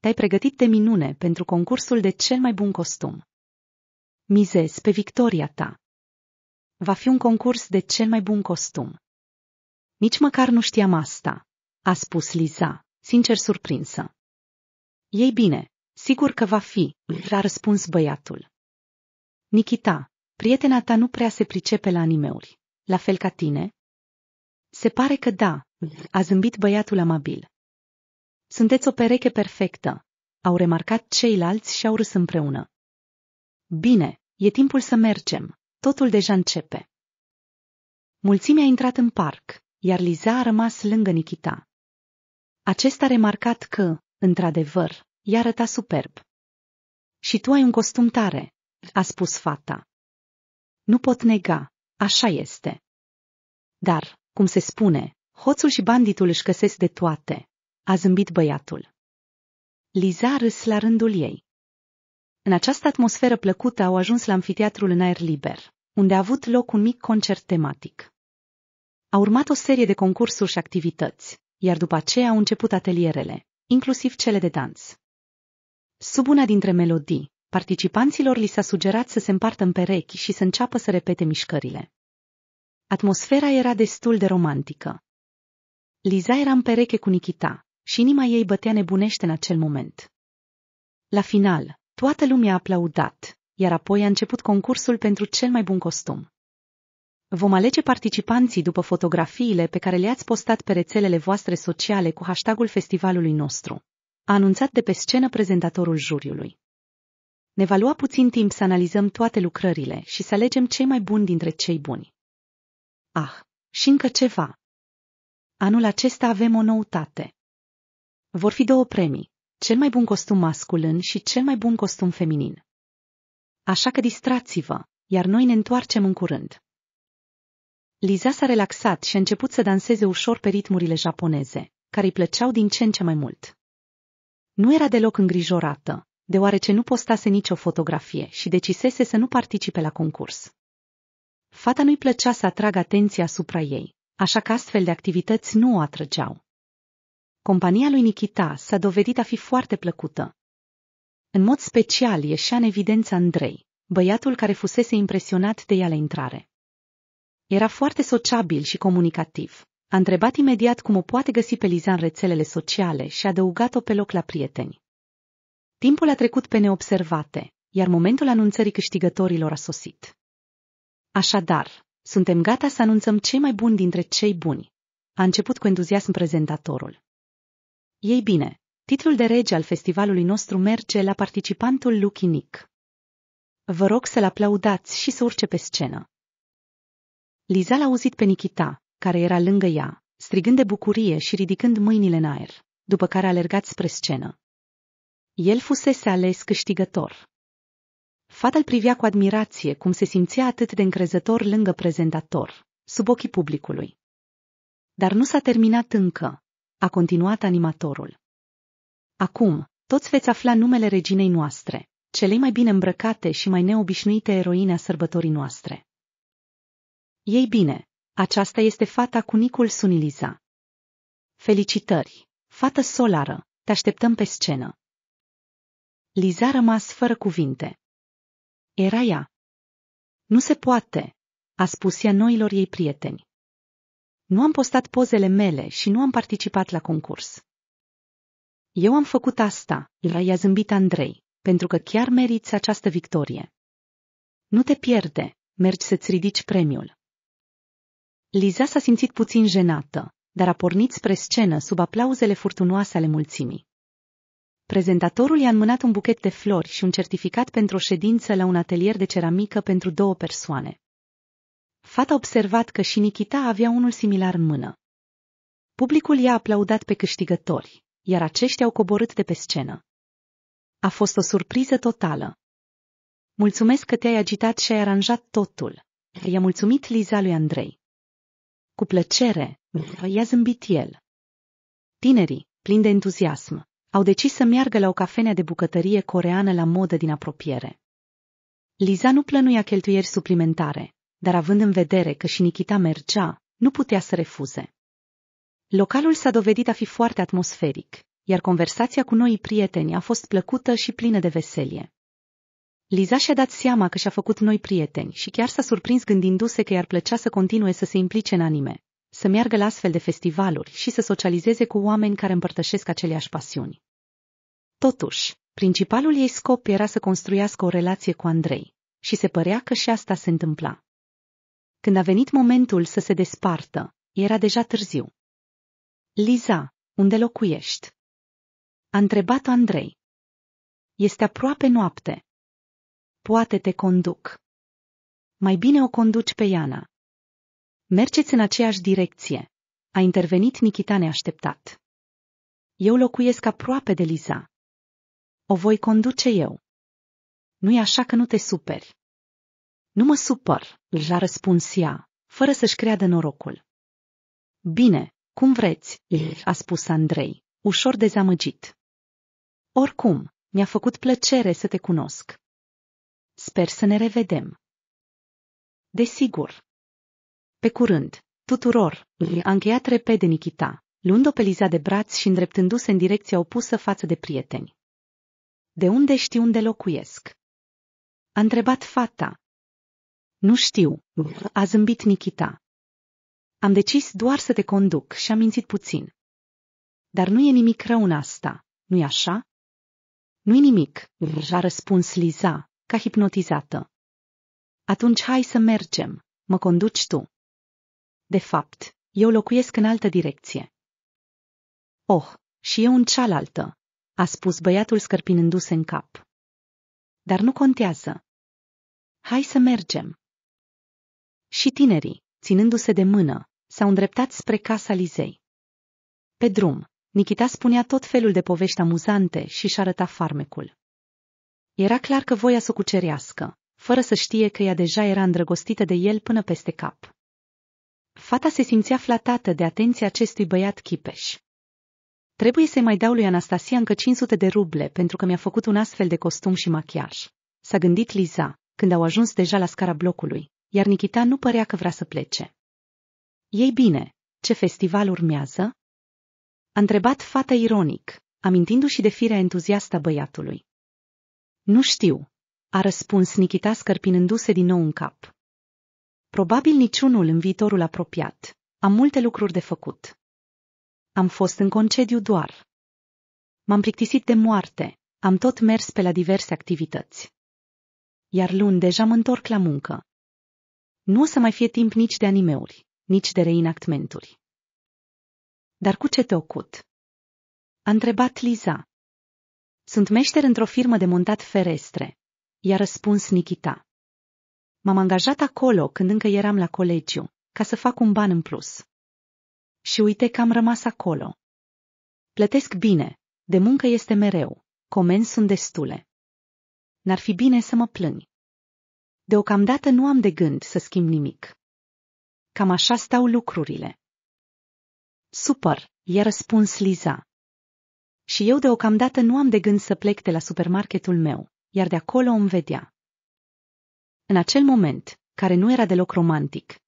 Te-ai pregătit de minune pentru concursul de cel mai bun costum. Mizez pe victoria ta. Va fi un concurs de cel mai bun costum. Nici măcar nu știam asta, a spus Liza, sincer surprinsă. Ei bine, sigur că va fi, a răspuns băiatul. Nikita, prietena ta nu prea se pricepe la animeuri, la fel ca tine, se pare că da, a zâmbit băiatul amabil. Sunteți o pereche perfectă, au remarcat ceilalți și au râs împreună. Bine, e timpul să mergem, totul deja începe. Mulțimea a intrat în parc, iar Liza a rămas lângă Nikita. Acesta a remarcat că, într-adevăr, i arăta superb. Și tu ai un costum tare, a spus fata. Nu pot nega, așa este. Dar, cum se spune, hoțul și banditul își căsesc de toate, a zâmbit băiatul. Liza râs la rândul ei. În această atmosferă plăcută au ajuns la amfiteatrul în aer liber, unde a avut loc un mic concert tematic. A urmat o serie de concursuri și activități, iar după aceea au început atelierele, inclusiv cele de dans. Sub una dintre melodii, participanților li s-a sugerat să se împartă în perechi și să înceapă să repete mișcările. Atmosfera era destul de romantică. Liza era în pereche cu Nikita și inima ei bătea nebunește în acel moment. La final, toată lumea a aplaudat, iar apoi a început concursul pentru cel mai bun costum. Vom alege participanții după fotografiile pe care le-ați postat pe rețelele voastre sociale cu hashtagul festivalului nostru. A anunțat de pe scenă prezentatorul juriului. Ne va lua puțin timp să analizăm toate lucrările și să alegem cei mai buni dintre cei buni. Ah, și încă ceva. Anul acesta avem o noutate. Vor fi două premii, cel mai bun costum masculin și cel mai bun costum feminin. Așa că distrați-vă, iar noi ne întoarcem în curând. Liza s-a relaxat și a început să danseze ușor pe ritmurile japoneze, care îi plăceau din ce în ce mai mult. Nu era deloc îngrijorată, deoarece nu postase nicio fotografie și decisese să nu participe la concurs. Fata nu-i plăcea să atragă atenția asupra ei, așa că astfel de activități nu o atrăgeau. Compania lui Nikita s-a dovedit a fi foarte plăcută. În mod special ieșea în evidență Andrei, băiatul care fusese impresionat de ea la intrare. Era foarte sociabil și comunicativ. A întrebat imediat cum o poate găsi pe Liza în rețelele sociale și a adăugat-o pe loc la prieteni. Timpul a trecut pe neobservate, iar momentul anunțării câștigătorilor a sosit. Așadar, suntem gata să anunțăm cei mai buni dintre cei buni. A început cu entuziasm prezentatorul. Ei bine, titlul de rege al festivalului nostru merge la participantul Lucky Nick. Vă rog să-l aplaudați și să urce pe scenă. Liza l-a auzit pe Nikita, care era lângă ea, strigând de bucurie și ridicând mâinile în aer, după care a alergat spre scenă. El fusese ales câștigător. Fata îl privea cu admirație cum se simțea atât de încrezător lângă prezentator, sub ochii publicului. Dar nu s-a terminat încă, a continuat animatorul. Acum, toți veți afla numele reginei noastre, celei mai bine îmbrăcate și mai neobișnuite eroine a sărbătorii noastre. Ei bine, aceasta este fata cu Nicul Suniliza. Felicitări! Fată solară, te așteptăm pe scenă! Liza a rămas fără cuvinte. Era ea. Nu se poate, a spus ea noilor ei prieteni. Nu am postat pozele mele și nu am participat la concurs. Eu am făcut asta, îl i-a zâmbit Andrei, pentru că chiar meriți această victorie. Nu te pierde, mergi să-ți ridici premiul. Liza s-a simțit puțin jenată, dar a pornit spre scenă sub aplauzele furtunoase ale mulțimii prezentatorul i-a înmânat un buchet de flori și un certificat pentru o ședință la un atelier de ceramică pentru două persoane. Fata a observat că și Nikita avea unul similar în mână. Publicul i-a aplaudat pe câștigători, iar aceștia au coborât de pe scenă. A fost o surpriză totală. Mulțumesc că te-ai agitat și ai aranjat totul. I-a mulțumit Liza lui Andrei. Cu plăcere, i-a zâmbit el. Tinerii, plini de entuziasm, au decis să meargă la o cafenea de bucătărie coreană la modă din apropiere. Liza nu plănuia cheltuieri suplimentare, dar având în vedere că și Nikita mergea, nu putea să refuze. Localul s-a dovedit a fi foarte atmosferic, iar conversația cu noi prieteni a fost plăcută și plină de veselie. Liza și-a dat seama că și-a făcut noi prieteni și chiar s-a surprins gândindu-se că i-ar plăcea să continue să se implice în anime, să meargă la astfel de festivaluri și să socializeze cu oameni care împărtășesc aceleași pasiuni. Totuși, principalul ei scop era să construiască o relație cu Andrei și se părea că și asta se întâmpla. Când a venit momentul să se despartă, era deja târziu. Liza, unde locuiești? A întrebat Andrei. Este aproape noapte. Poate te conduc. Mai bine o conduci pe Iana, Mergeți în aceeași direcție. A intervenit Nikita neașteptat. Eu locuiesc aproape de Liza. O voi conduce eu. Nu-i așa că nu te superi. Nu mă supăr, își a răspuns ea, fără să-și creadă norocul. Bine, cum vreți, a spus Andrei, ușor dezamăgit. Oricum, mi-a făcut plăcere să te cunosc. Sper să ne revedem. Desigur, pe curând, tuturor, a încheiat repede Nikita, luând-o pe Liza de braț și îndreptându-se în direcția opusă față de prieteni. De unde știu unde locuiesc? A întrebat fata. Nu știu, a zâmbit Nikita. Am decis doar să te conduc și am mințit puțin. Dar nu e nimic rău în asta, nu-i așa? Nu-i nimic, a răspuns Liza, ca hipnotizată. Atunci hai să mergem, mă conduci tu. De fapt, eu locuiesc în altă direcție. Oh, și eu în cealaltă, a spus băiatul scărpinându-se în cap. Dar nu contează. Hai să mergem. Și tinerii, ținându-se de mână, s-au îndreptat spre casa Lizei. Pe drum, Nikita spunea tot felul de povești amuzante și își arăta farmecul. Era clar că voia să o cucerească, fără să știe că ea deja era îndrăgostită de el până peste cap. Fata se simțea flatată de atenția acestui băiat chipeș. Trebuie să mai dau lui Anastasia încă 500 de ruble pentru că mi-a făcut un astfel de costum și machiaj. S-a gândit Liza, când au ajuns deja la scara blocului, iar Nikita nu părea că vrea să plece. Ei bine, ce festival urmează? A întrebat fata ironic, amintindu-și de firea entuziastă a băiatului. Nu știu, a răspuns Nikita scărpinându-se din nou în cap. Probabil niciunul în viitorul apropiat. Am multe lucruri de făcut. Am fost în concediu doar. M-am plictisit de moarte. Am tot mers pe la diverse activități. Iar luni deja mă întorc la muncă. Nu o să mai fie timp nici de animeuri, nici de reinactmenturi. Dar cu ce te ocut? A întrebat Liza. Sunt meșter într-o firmă de montat ferestre, i-a răspuns Nikita. M-am angajat acolo când încă eram la colegiu, ca să fac un ban în plus. Și uite că am rămas acolo. Plătesc bine, de muncă este mereu, comenzi sunt destule. N-ar fi bine să mă plângi. Deocamdată nu am de gând să schimb nimic. Cam așa stau lucrurile. Super, i-a răspuns Liza. Și eu deocamdată nu am de gând să plec de la supermarketul meu, iar de acolo îmi vedea. În acel moment, care nu era deloc romantic,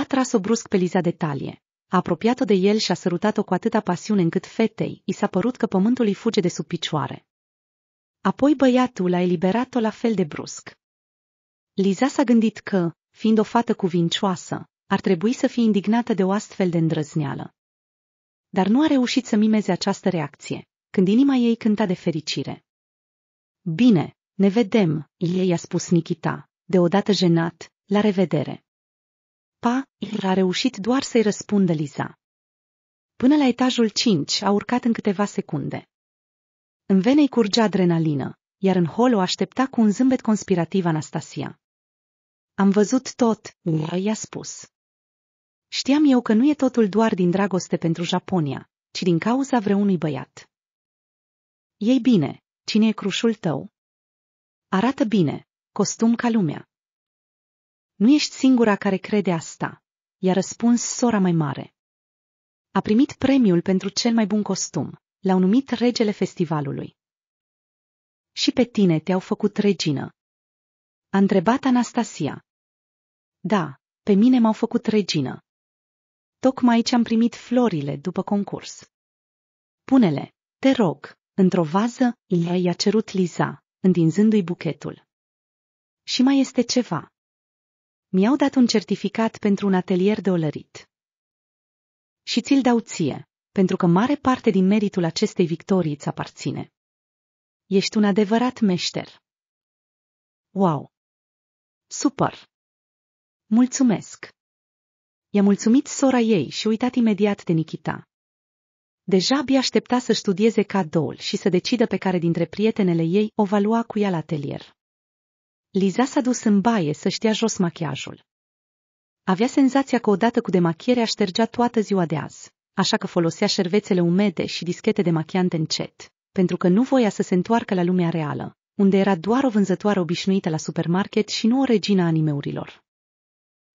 a tras-o brusc pe Liza de talie. A apropiat-o de el și a sărutat-o cu atâta pasiune încât fetei i s-a părut că pământul îi fuge de sub picioare. Apoi băiatul a eliberat-o la fel de brusc. Liza s-a gândit că, fiind o fată cuvincioasă, ar trebui să fie indignată de o astfel de îndrăzneală. Dar nu a reușit să mimeze această reacție, când inima ei cânta de fericire. Bine, ne vedem, ei i-a spus Nikita, deodată jenat, la revedere. Pa, el a reușit doar să-i răspundă Liza. Până la etajul 5 a urcat în câteva secunde. În vene îi curgea adrenalină, iar în hol o aștepta cu un zâmbet conspirativ Anastasia. Am văzut tot, i-a spus. Știam eu că nu e totul doar din dragoste pentru Japonia, ci din cauza vreunui băiat. Ei bine, cine e crușul tău? Arată bine, costum ca lumea. Nu ești singura care crede asta, i-a răspuns sora mai mare. A primit premiul pentru cel mai bun costum, l-au numit regele festivalului. Și pe tine te-au făcut regină. A întrebat Anastasia. Da, pe mine m-au făcut regină. Tocmai aici am primit florile după concurs. Pune-le, te rog, într-o vază, i-a cerut Liza, întinzându-i buchetul. Și mai este ceva. Mi-au dat un certificat pentru un atelier de olărit. Și ți-l dau ție, pentru că mare parte din meritul acestei victorii îți aparține. Ești un adevărat meșter. Wow! Super! Mulțumesc! I-a mulțumit sora ei și uitat imediat de Nikita. Deja abia aștepta să studieze cadoul și să decidă pe care dintre prietenele ei o va lua cu ea la atelier. Liza s-a dus în baie să știa jos machiajul. Avea senzația că odată cu demachierea ștergea toată ziua de azi, așa că folosea șervețele umede și dischete de machiant încet, pentru că nu voia să se întoarcă la lumea reală, unde era doar o vânzătoare obișnuită la supermarket și nu o regina animeurilor.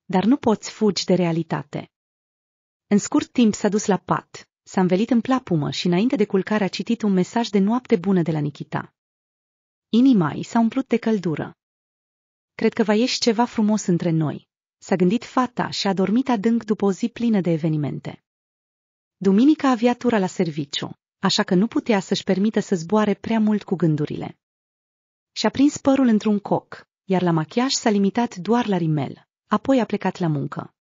Dar nu poți fugi de realitate. În scurt timp s-a dus la pat, s-a învelit în plapumă și înainte de culcare a citit un mesaj de noapte bună de la Nikita. Inima i s-a umplut de căldură, Cred că va ieși ceva frumos între noi. S-a gândit fata și a dormit adânc după o zi plină de evenimente. Duminica avea tura la serviciu, așa că nu putea să-și permită să zboare prea mult cu gândurile. Și-a prins părul într-un coc, iar la machiaj s-a limitat doar la rimel, apoi a plecat la muncă.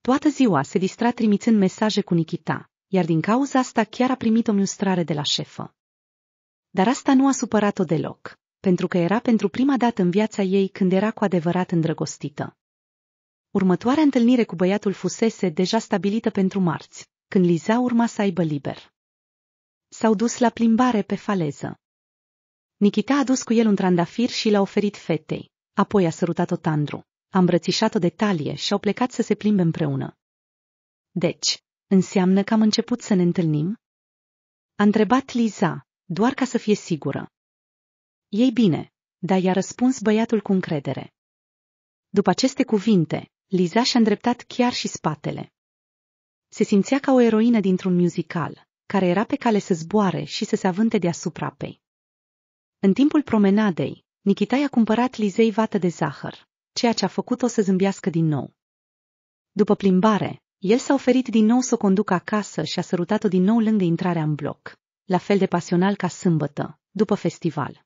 Toată ziua se distra trimițând mesaje cu Nikita, iar din cauza asta chiar a primit o miustrare de la șefă. Dar asta nu a supărat-o deloc pentru că era pentru prima dată în viața ei când era cu adevărat îndrăgostită. Următoarea întâlnire cu băiatul fusese deja stabilită pentru marți, când Liza urma să aibă liber. S-au dus la plimbare pe faleză. Nikita a dus cu el un trandafir și l-a oferit fetei, apoi a sărutat-o tandru, a îmbrățișat-o de talie și au plecat să se plimbe împreună. Deci, înseamnă că am început să ne întâlnim? A întrebat Liza, doar ca să fie sigură. Ei bine, dar i-a răspuns băiatul cu încredere. După aceste cuvinte, Liza și-a îndreptat chiar și spatele. Se simțea ca o eroină dintr-un musical, care era pe cale să zboare și să se avânte deasupra apei. În timpul promenadei, Nikita i-a cumpărat Lizei vată de zahăr, ceea ce a făcut-o să zâmbească din nou. După plimbare, el s-a oferit din nou să o conducă acasă și a sărutat-o din nou lângă intrarea în bloc, la fel de pasional ca sâmbătă, după festival.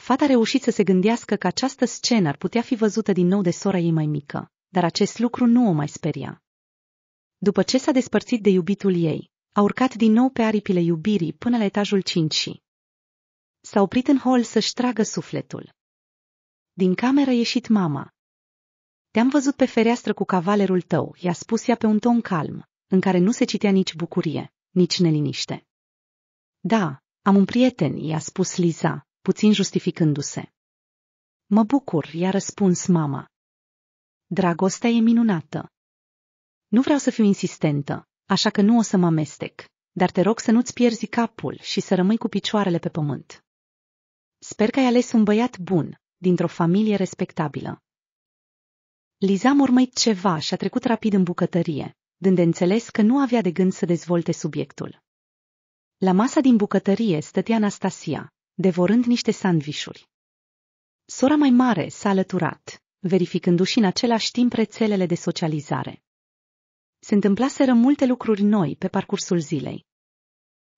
Fata a reușit să se gândească că această scenă ar putea fi văzută din nou de sora ei mai mică, dar acest lucru nu o mai speria. După ce s-a despărțit de iubitul ei, a urcat din nou pe aripile iubirii până la etajul 5 și s-a oprit în hol să-și tragă sufletul. Din cameră a ieșit mama. Te-am văzut pe fereastră cu cavalerul tău, i-a spus ea pe un ton calm, în care nu se citea nici bucurie, nici neliniște. Da, am un prieten, i-a spus Liza, puțin justificându-se. Mă bucur, i-a răspuns mama. Dragostea e minunată. Nu vreau să fiu insistentă, așa că nu o să mă amestec, dar te rog să nu-ți pierzi capul și să rămâi cu picioarele pe pământ. Sper că ai ales un băiat bun, dintr-o familie respectabilă. Liza a ceva și a trecut rapid în bucătărie, dând de înțeles că nu avea de gând să dezvolte subiectul. La masa din bucătărie stătea Anastasia, devorând niște sandvișuri. Sora mai mare s-a alăturat, verificându-și în același timp rețelele de socializare. Se întâmplaseră multe lucruri noi pe parcursul zilei.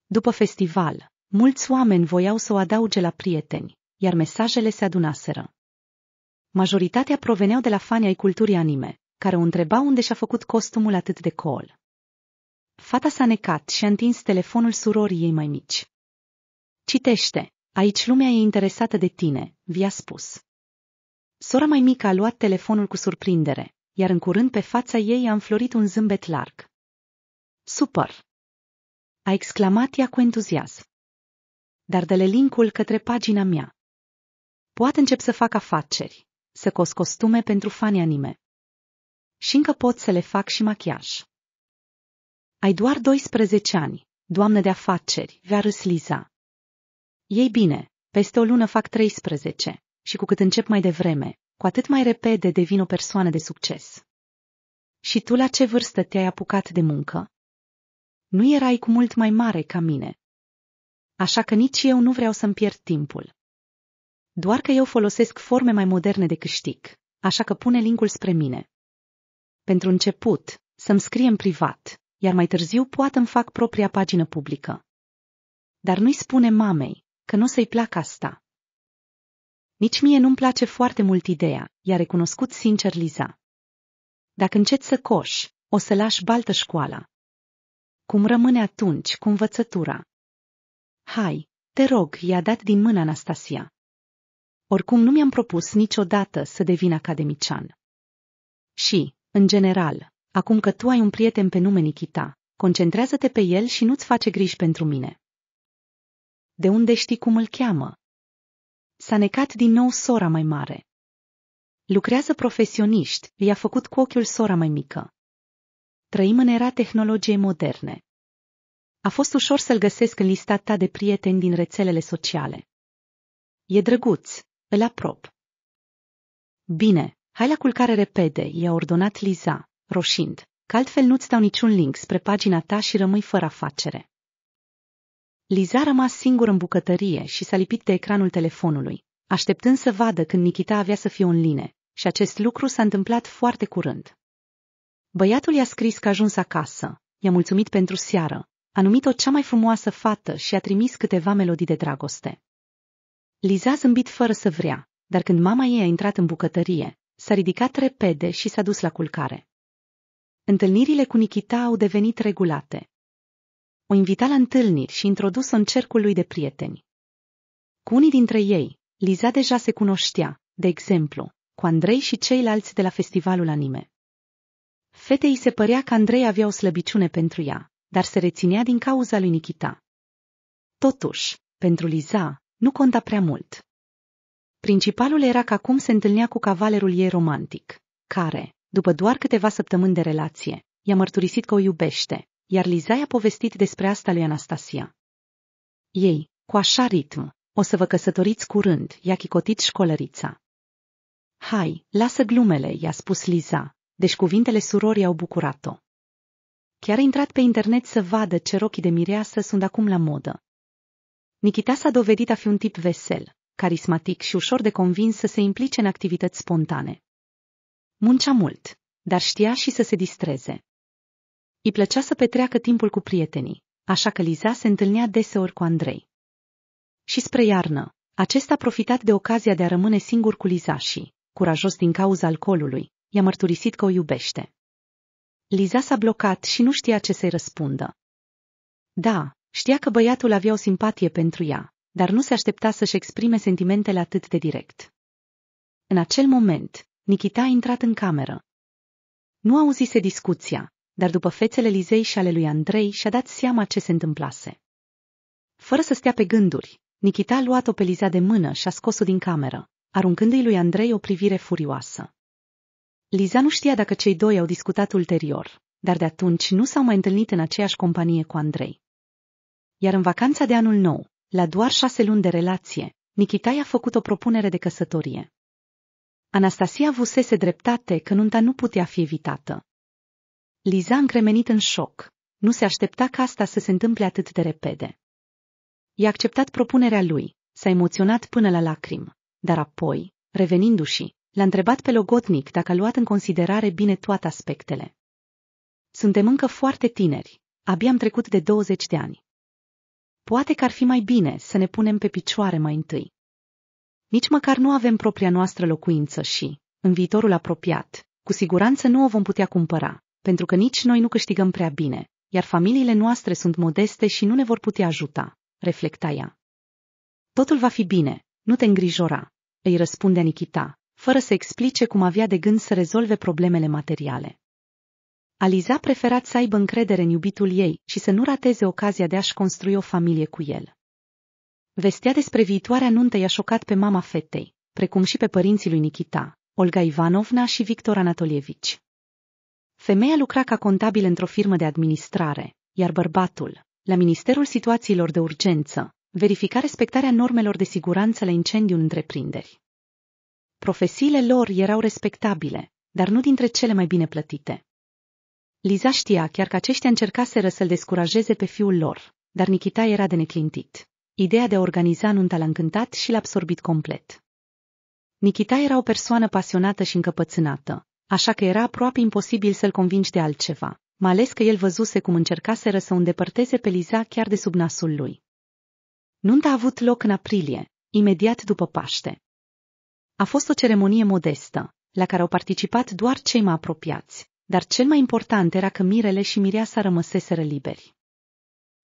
După festival, mulți oameni voiau să o adauge la prieteni, iar mesajele se adunaseră. Majoritatea proveneau de la fani ai culturii anime, care o întreba unde și-a făcut costumul atât de col. Fata s-a necat și a întins telefonul surorii ei mai mici. Citește, Aici lumea e interesată de tine, vi-a spus. Sora mai mică a luat telefonul cu surprindere, iar în curând pe fața ei a înflorit un zâmbet larg. Super! A exclamat ea cu entuziasm. Dar dă-le linkul către pagina mea. Poate încep să fac afaceri, să cos costume pentru fani anime. Și încă pot să le fac și machiaj. Ai doar 12 ani, doamnă de afaceri, va râs Liza. Ei bine, peste o lună fac 13 și cu cât încep mai devreme, cu atât mai repede devin o persoană de succes. Și tu la ce vârstă te-ai apucat de muncă? Nu erai cu mult mai mare ca mine. Așa că nici eu nu vreau să-mi pierd timpul. Doar că eu folosesc forme mai moderne de câștig, așa că pune linkul spre mine. Pentru început, să-mi scrie în privat, iar mai târziu poate mi fac propria pagină publică. Dar nu-i spune mamei, că nu o să-i placă asta. Nici mie nu-mi place foarte mult ideea, i-a recunoscut sincer Liza. Dacă încet să coș, o să lași baltă școala. Cum rămâne atunci cu învățătura? Hai, te rog, i-a dat din mână Anastasia. Oricum nu mi-am propus niciodată să devin academician. Și, în general, acum că tu ai un prieten pe nume Nikita, concentrează-te pe el și nu-ți face griji pentru mine. De unde știi cum îl cheamă? S-a necat din nou sora mai mare. Lucrează profesioniști, i-a făcut cu ochiul sora mai mică. Trăim în era tehnologiei moderne. A fost ușor să-l găsesc în lista ta de prieteni din rețelele sociale. E drăguț, îl aprop. Bine, hai la culcare repede, i-a ordonat Liza, roșind, că altfel nu-ți dau niciun link spre pagina ta și rămâi fără afacere. Liza a rămas singur în bucătărie și s-a lipit de ecranul telefonului, așteptând să vadă când Nikita avea să fie online, și acest lucru s-a întâmplat foarte curând. Băiatul i-a scris că a ajuns acasă, i-a mulțumit pentru seară, a numit-o cea mai frumoasă fată și a trimis câteva melodii de dragoste. Liza a zâmbit fără să vrea, dar când mama ei a intrat în bucătărie, s-a ridicat repede și s-a dus la culcare. Întâlnirile cu Nikita au devenit regulate, o invita la întâlniri și introdus-o în cercul lui de prieteni. Cu unii dintre ei, Liza deja se cunoștea, de exemplu, cu Andrei și ceilalți de la festivalul anime. Fetei se părea că Andrei avea o slăbiciune pentru ea, dar se reținea din cauza lui Nikita. Totuși, pentru Liza, nu conta prea mult. Principalul era că acum se întâlnea cu cavalerul ei romantic, care, după doar câteva săptămâni de relație, i-a mărturisit că o iubește, iar i a povestit despre asta lui Anastasia. Ei, cu așa ritm, o să vă căsătoriți curând, i-a chicotit școlărița. Hai, lasă glumele, i-a spus Liza, deci cuvintele surorii au bucurat-o. Chiar a intrat pe internet să vadă ce rochii de mireasă sunt acum la modă. Nikita s-a dovedit a fi un tip vesel, carismatic și ușor de convins să se implice în activități spontane. Muncea mult, dar știa și să se distreze. Îi plăcea să petreacă timpul cu prietenii, așa că Liza se întâlnea deseori cu Andrei. Și spre iarnă, acesta a profitat de ocazia de a rămâne singur cu Liza și, curajos din cauza alcoolului, i-a mărturisit că o iubește. Liza s-a blocat și nu știa ce să-i răspundă. Da, știa că băiatul avea o simpatie pentru ea, dar nu se aștepta să-și exprime sentimentele atât de direct. În acel moment, Nikita a intrat în cameră. Nu auzise discuția, dar după fețele Lizei și ale lui Andrei și-a dat seama ce se întâmplase. Fără să stea pe gânduri, Nikita a luat-o pe Liza de mână și a scos-o din cameră, aruncându-i lui Andrei o privire furioasă. Liza nu știa dacă cei doi au discutat ulterior, dar de atunci nu s-au mai întâlnit în aceeași companie cu Andrei. Iar în vacanța de anul nou, la doar șase luni de relație, Nikita i-a făcut o propunere de căsătorie. Anastasia avusese dreptate că nunta nu putea fi evitată, Liza a încremenit în șoc. Nu se aștepta ca asta să se întâmple atât de repede. I-a acceptat propunerea lui, s-a emoționat până la lacrim, dar apoi, revenindu-și, l-a întrebat pe Logotnic dacă a luat în considerare bine toate aspectele. Suntem încă foarte tineri, abia am trecut de 20 de ani. Poate că ar fi mai bine să ne punem pe picioare mai întâi. Nici măcar nu avem propria noastră locuință și, în viitorul apropiat, cu siguranță nu o vom putea cumpăra, pentru că nici noi nu câștigăm prea bine, iar familiile noastre sunt modeste și nu ne vor putea ajuta, reflecta ea. Totul va fi bine, nu te îngrijora, îi răspunde Nikita, fără să explice cum avea de gând să rezolve problemele materiale. Aliza prefera să aibă încredere în iubitul ei și să nu rateze ocazia de a-și construi o familie cu el. Vestea despre viitoarea nuntă i-a șocat pe mama fetei, precum și pe părinții lui Nikita, Olga Ivanovna și Victor Anatolievici. Femeia lucra ca contabil într-o firmă de administrare, iar bărbatul, la Ministerul Situațiilor de Urgență, verifica respectarea normelor de siguranță la incendiu în întreprinderi. Profesiile lor erau respectabile, dar nu dintre cele mai bine plătite. Liza știa chiar că aceștia încercaseră să-l descurajeze pe fiul lor, dar Nikita era de neclintit. Ideea de a organiza nunta l-a încântat și l-a absorbit complet. Nikita era o persoană pasionată și încăpățânată, așa că era aproape imposibil să-l convingi de altceva, mai ales că el văzuse cum încercaseră să o îndepărteze pe Liza chiar de sub nasul lui. Nunta a avut loc în aprilie, imediat după Paște. A fost o ceremonie modestă, la care au participat doar cei mai apropiați, dar cel mai important era că Mirele și Mireasa rămăseseră liberi.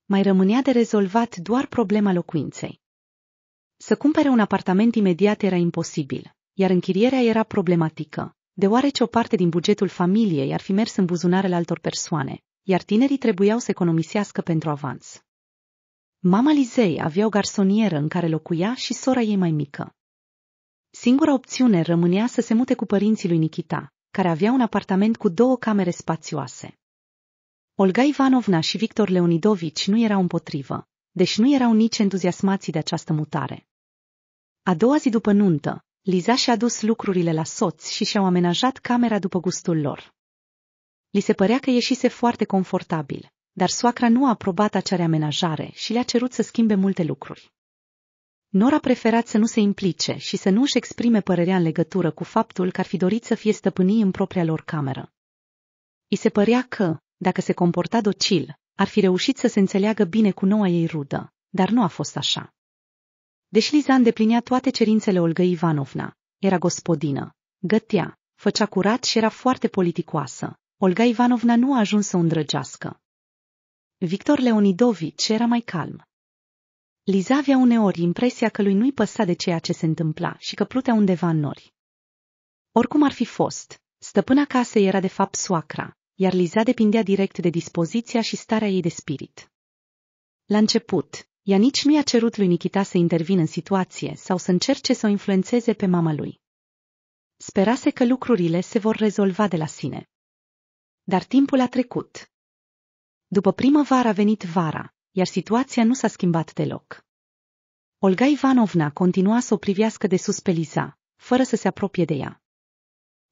Mai rămânea de rezolvat doar problema locuinței. Să cumpere un apartament imediat era imposibil, iar închirierea era problematică, deoarece o parte din bugetul familiei ar fi mers în buzunarele altor persoane, iar tinerii trebuiau să economisească pentru avans. Mama Lizei avea o garsonieră în care locuia și sora ei mai mică. Singura opțiune rămânea să se mute cu părinții lui Nikita, care avea un apartament cu două camere spațioase. Olga Ivanovna și Victor Leonidovici nu erau împotrivă, deci nu erau nici entuziasmați de această mutare. A doua zi după nuntă, Liza și-a dus lucrurile la soț și și-au amenajat camera după gustul lor. Li se părea că ieșise foarte confortabil, dar soacra nu a aprobat acea reamenajare și le-a cerut să schimbe multe lucruri. Nora a preferat să nu se implice și să nu își exprime părerea în legătură cu faptul că ar fi dorit să fie stăpânii în propria lor cameră. I se părea că, dacă se comporta docil, ar fi reușit să se înțeleagă bine cu noua ei rudă, dar nu a fost așa. Deși Liza îndeplinea toate cerințele Olga Ivanovna, era gospodină, gătea, făcea curat și era foarte politicoasă, Olga Ivanovna nu a ajuns să o îndrăgească. Victor Leonidovici era mai calm. Liza avea uneori impresia că lui nu-i păsa de ceea ce se întâmpla și că plutea undeva în nori. Oricum ar fi fost, stăpâna casei era de fapt soacra, iar Liza depindea direct de dispoziția și starea ei de spirit. La început, ea nici nu i-a cerut lui Nikita să intervină în situație sau să încerce să o influențeze pe mama lui. Sperase că lucrurile se vor rezolva de la sine. Dar timpul a trecut. După primăvară a venit vara, iar situația nu s-a schimbat deloc. Olga Ivanovna continua să o privească de sus pe Liza, fără să se apropie de ea.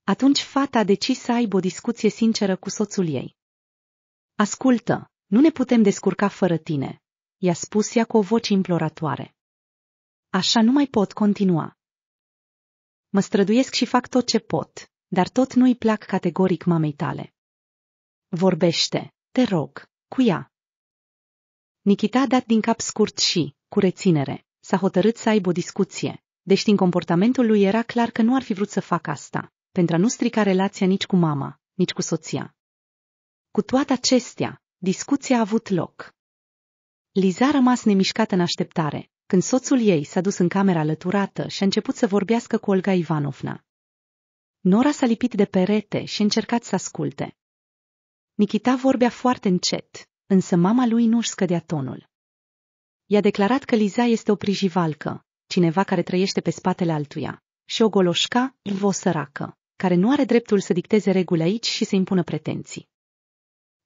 Atunci fata a decis să aibă o discuție sinceră cu soțul ei. Ascultă, nu ne putem descurca fără tine, i-a spus ea cu o voce imploratoare. Așa nu mai pot continua. Mă străduiesc și fac tot ce pot, dar tot nu-i plac categoric mamei tale. Vorbește, te rog, cu ea. Nikita a dat din cap scurt și, cu reținere, s-a hotărât să aibă o discuție, deși din comportamentul lui era clar că nu ar fi vrut să facă asta, pentru a nu strica relația nici cu mama, nici cu soția. Cu toate acestea, discuția a avut loc. Liza a rămas nemișcată în așteptare, când soțul ei s-a dus în camera alăturată și a început să vorbească cu Olga Ivanovna. Nora s-a lipit de perete și a încercat să asculte. Nikita vorbea foarte încet, însă mama lui nu-și scădea tonul. I-a declarat că Liza este o prijivalcă, cineva care trăiește pe spatele altuia, și o goloșca, o săracă, care nu are dreptul să dicteze reguli aici și să impună pretenții.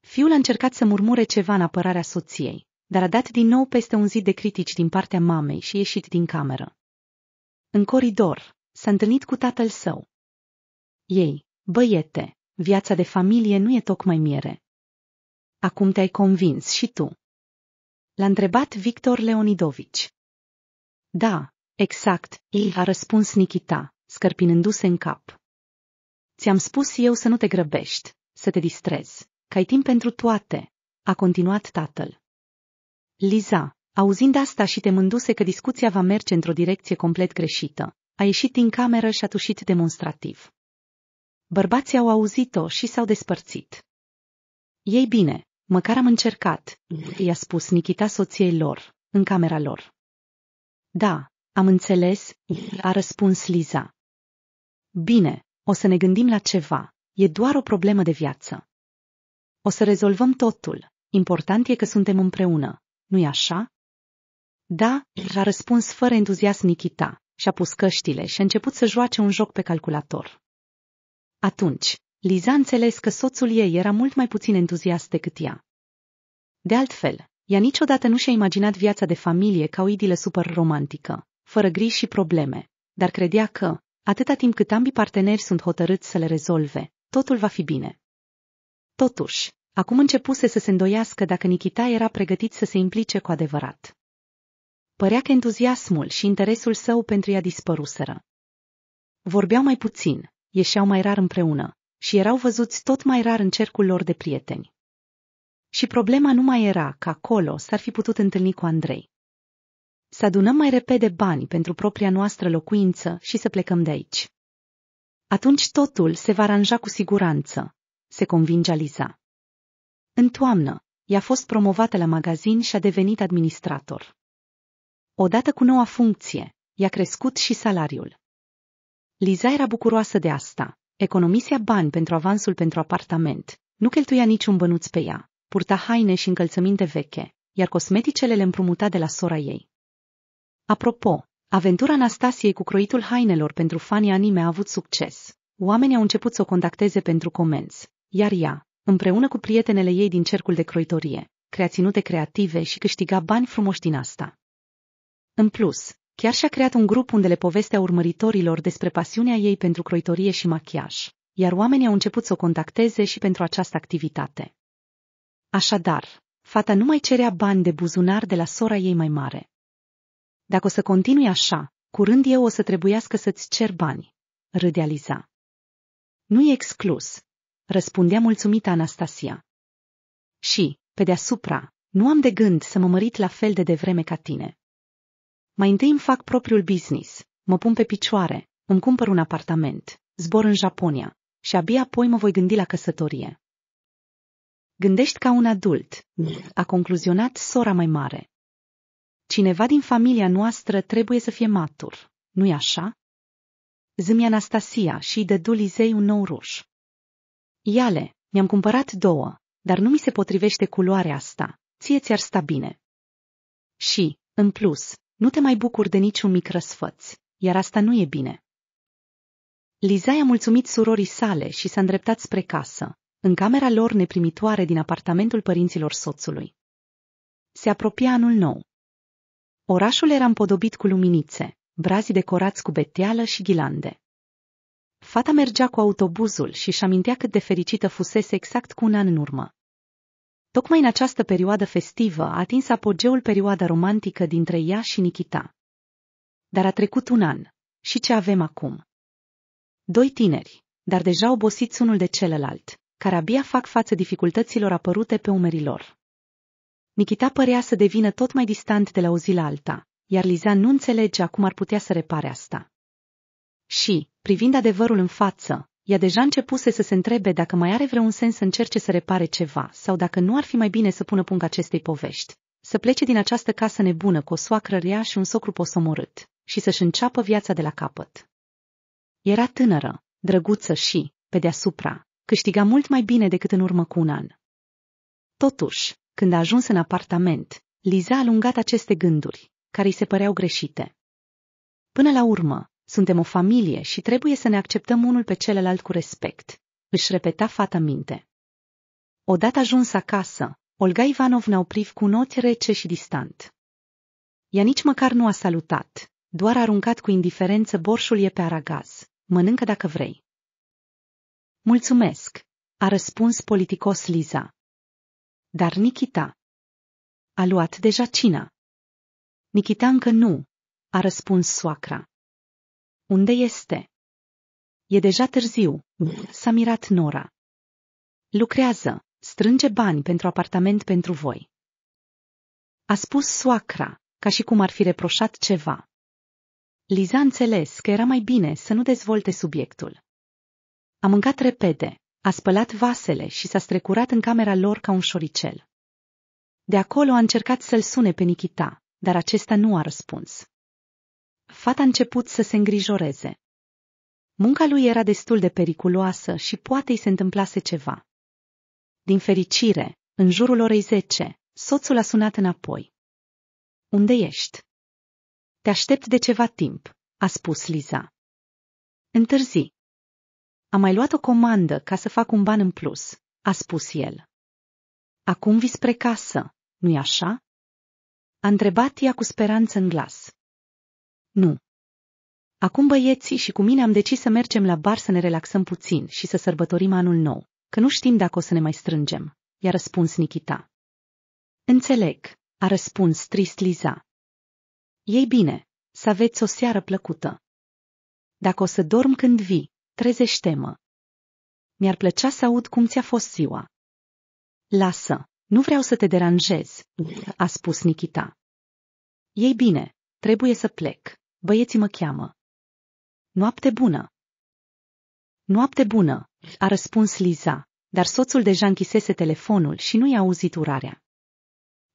Fiul a încercat să murmure ceva în apărarea soției, dar a dat din nou peste un zid de critici din partea mamei și ieșit din cameră. În coridor, s-a întâlnit cu tatăl său. Ei, băiete, viața de familie nu e tocmai miere. Acum te-ai convins și tu. L-a întrebat Victor Leonidovici. Da, exact, ei a răspuns Nikita, scărpinându-se în cap. Ți-am spus eu să nu te grăbești, să te distrezi, că ai timp pentru toate, a continuat tatăl. Liza, auzind asta și temându-se că discuția va merge într-o direcție complet greșită, a ieșit din cameră și a tușit demonstrativ. Bărbații au auzit-o și s-au despărțit. Ei bine, măcar am încercat, i-a spus Nikita soției lor, în camera lor. Da, am înțeles, a răspuns Liza. Bine, o să ne gândim la ceva, e doar o problemă de viață. O să rezolvăm totul, important e că suntem împreună, nu-i așa? Da, a răspuns fără entuziasm Nikita și-a pus căștile și a început să joace un joc pe calculator. Atunci, Liza a înțeles că soțul ei era mult mai puțin entuziast decât ea. De altfel, ea niciodată nu și-a imaginat viața de familie ca o idilă super romantică, fără griji și probleme, dar credea că, atâta timp cât ambii parteneri sunt hotărâți să le rezolve, totul va fi bine. Totuși, Acum începuse să se îndoiască dacă Nikita era pregătit să se implice cu adevărat. Părea că entuziasmul și interesul său pentru ea dispăruseră. Vorbeau mai puțin, ieșeau mai rar împreună și erau văzuți tot mai rar în cercul lor de prieteni. Și problema nu mai era că acolo s-ar fi putut întâlni cu Andrei. Să adunăm mai repede bani pentru propria noastră locuință și să plecăm de aici. Atunci totul se va aranja cu siguranță, se convinge Aliza. În toamnă, i-a fost promovată la magazin și a devenit administrator. Odată cu noua funcție, i-a crescut și salariul. Liza era bucuroasă de asta, economisea bani pentru avansul pentru apartament, nu cheltuia niciun bănuț pe ea, purta haine și încălțăminte veche, iar cosmeticele le împrumuta de la sora ei. Apropo, aventura Anastasiei cu croitul hainelor pentru fanii anime a avut succes. Oamenii au început să o contacteze pentru comenzi, iar ea, împreună cu prietenele ei din cercul de croitorie, crea ținute creative și câștiga bani frumoși din asta. În plus, chiar și-a creat un grup unde le povestea urmăritorilor despre pasiunea ei pentru croitorie și machiaj, iar oamenii au început să o contacteze și pentru această activitate. Așadar, fata nu mai cerea bani de buzunar de la sora ei mai mare. Dacă o să continui așa, curând eu o să trebuiască să-ți cer bani, râdea Liza. Nu e exclus, răspundea mulțumită Anastasia. Și, pe deasupra, nu am de gând să mă mărit la fel de devreme ca tine. Mai întâi îmi fac propriul business, mă pun pe picioare, îmi cumpăr un apartament, zbor în Japonia și abia apoi mă voi gândi la căsătorie. Gândești ca un adult, a concluzionat sora mai mare. Cineva din familia noastră trebuie să fie matur, nu-i așa? Zâmi Anastasia și i- dădu Lizei un nou ruș. Iale, mi-am cumpărat două, dar nu mi se potrivește culoarea asta. Ție ți-ar sta bine. Și, în plus, nu te mai bucur de niciun mic răsfăț, iar asta nu e bine. Liza i-a mulțumit surorii sale și s-a îndreptat spre casă, în camera lor neprimitoare din apartamentul părinților soțului. Se apropia anul nou. Orașul era împodobit cu luminițe, brazi decorați cu beteală și ghilande. Fata mergea cu autobuzul și își amintea cât de fericită fusese exact cu un an în urmă. Tocmai în această perioadă festivă a atins apogeul perioada romantică dintre ea și Nikita. Dar a trecut un an. Și ce avem acum? Doi tineri, dar deja obosiți unul de celălalt, care abia fac față dificultăților apărute pe lor. Nikita părea să devină tot mai distant de la o zi la alta, iar Liza nu înțelege cum ar putea să repare asta. Și, privind adevărul în față, ea deja începuse să se întrebe dacă mai are vreun sens să încerce să repare ceva sau dacă nu ar fi mai bine să pună punct acestei povești, să plece din această casă nebună cu o soacră rea și un socru posomorât și să-și înceapă viața de la capăt. Era tânără, drăguță și, pe deasupra, câștiga mult mai bine decât în urmă cu un an. Totuși, când a ajuns în apartament, Liza a lungat aceste gânduri, care îi se păreau greșite. Până la urmă, suntem o familie și trebuie să ne acceptăm unul pe celălalt cu respect, își repeta fata minte. Odată ajuns acasă, Olga Ivanovna o cu un ochi rece și distant. Ea nici măcar nu a salutat, doar a aruncat cu indiferență borșul e pe aragaz, mănâncă dacă vrei. Mulțumesc, a răspuns politicos Liza. Dar Nikita? A luat deja cina. Nikita încă nu, a răspuns soacra. Unde este? E deja târziu, s-a mirat Nora. Lucrează, strânge bani pentru apartament pentru voi. A spus soacra, ca și cum ar fi reproșat ceva. Liza a înțeles că era mai bine să nu dezvolte subiectul. A mâncat repede, a spălat vasele și s-a strecurat în camera lor ca un șoricel. De acolo a încercat să-l sune pe Nikita, dar acesta nu a răspuns fata a început să se îngrijoreze. Munca lui era destul de periculoasă și poate îi se întâmplase ceva. Din fericire, în jurul orei zece, soțul a sunat înapoi. Unde ești? Te aștept de ceva timp, a spus Liza. Întârzi. Am mai luat o comandă ca să fac un ban în plus, a spus el. Acum vii spre casă, nu-i așa? A întrebat ea cu speranță în glas. Nu. Acum băieții și cu mine am decis să mergem la bar să ne relaxăm puțin și să sărbătorim anul nou, că nu știm dacă o să ne mai strângem, i-a răspuns Nikita. Înțeleg, a răspuns trist Liza. Ei bine, să aveți o seară plăcută. Dacă o să dorm când vii, trezește-mă. Mi-ar plăcea să aud cum ți-a fost ziua. Lasă, nu vreau să te deranjez, a spus Nikita. Ei bine, Trebuie să plec. Băieții mă cheamă. Noapte bună! Noapte bună, a răspuns Liza, dar soțul deja închisese telefonul și nu i-a auzit urarea.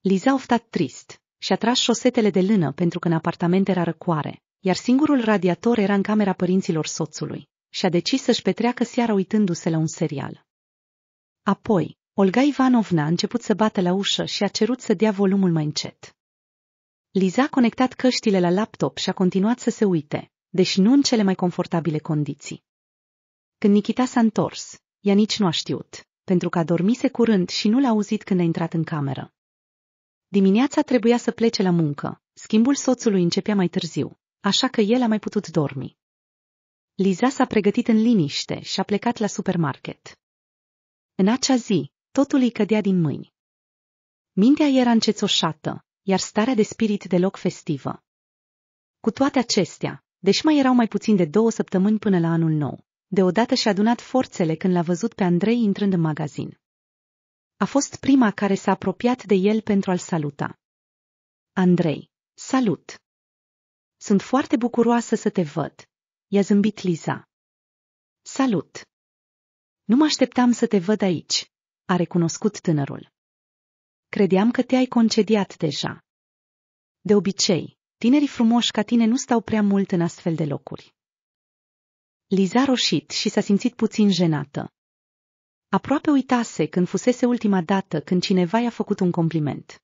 Liza a oftat trist și a tras șosetele de lână pentru că în apartament era răcoare, iar singurul radiator era în camera părinților soțului și a decis să-și petreacă seara uitându-se la un serial. Apoi, Olga Ivanovna a început să bată la ușă și a cerut să dea volumul mai încet. Liza a conectat căștile la laptop și a continuat să se uite, deși nu în cele mai confortabile condiții. Când Nikita s-a întors, ea nici nu a știut, pentru că a dormise curând și nu l-a auzit când a intrat în cameră. Dimineața trebuia să plece la muncă, schimbul soțului începea mai târziu, așa că el a mai putut dormi. Liza s-a pregătit în liniște și a plecat la supermarket. În acea zi, totul îi cădea din mâini. Mintea era încețoșată, iar starea de spirit deloc festivă. Cu toate acestea, deși mai erau mai puțin de două săptămâni până la anul nou, deodată și-a adunat forțele când l-a văzut pe Andrei intrând în magazin. A fost prima care s-a apropiat de el pentru a-l saluta. Andrei, salut! Sunt foarte bucuroasă să te văd. I-a zâmbit Liza. Salut! Nu mă așteptam să te văd aici, a recunoscut tânărul credeam că te-ai concediat deja. De obicei, tinerii frumoși ca tine nu stau prea mult în astfel de locuri. Liza roșit și s-a simțit puțin jenată. Aproape uitase când fusese ultima dată când cineva i-a făcut un compliment.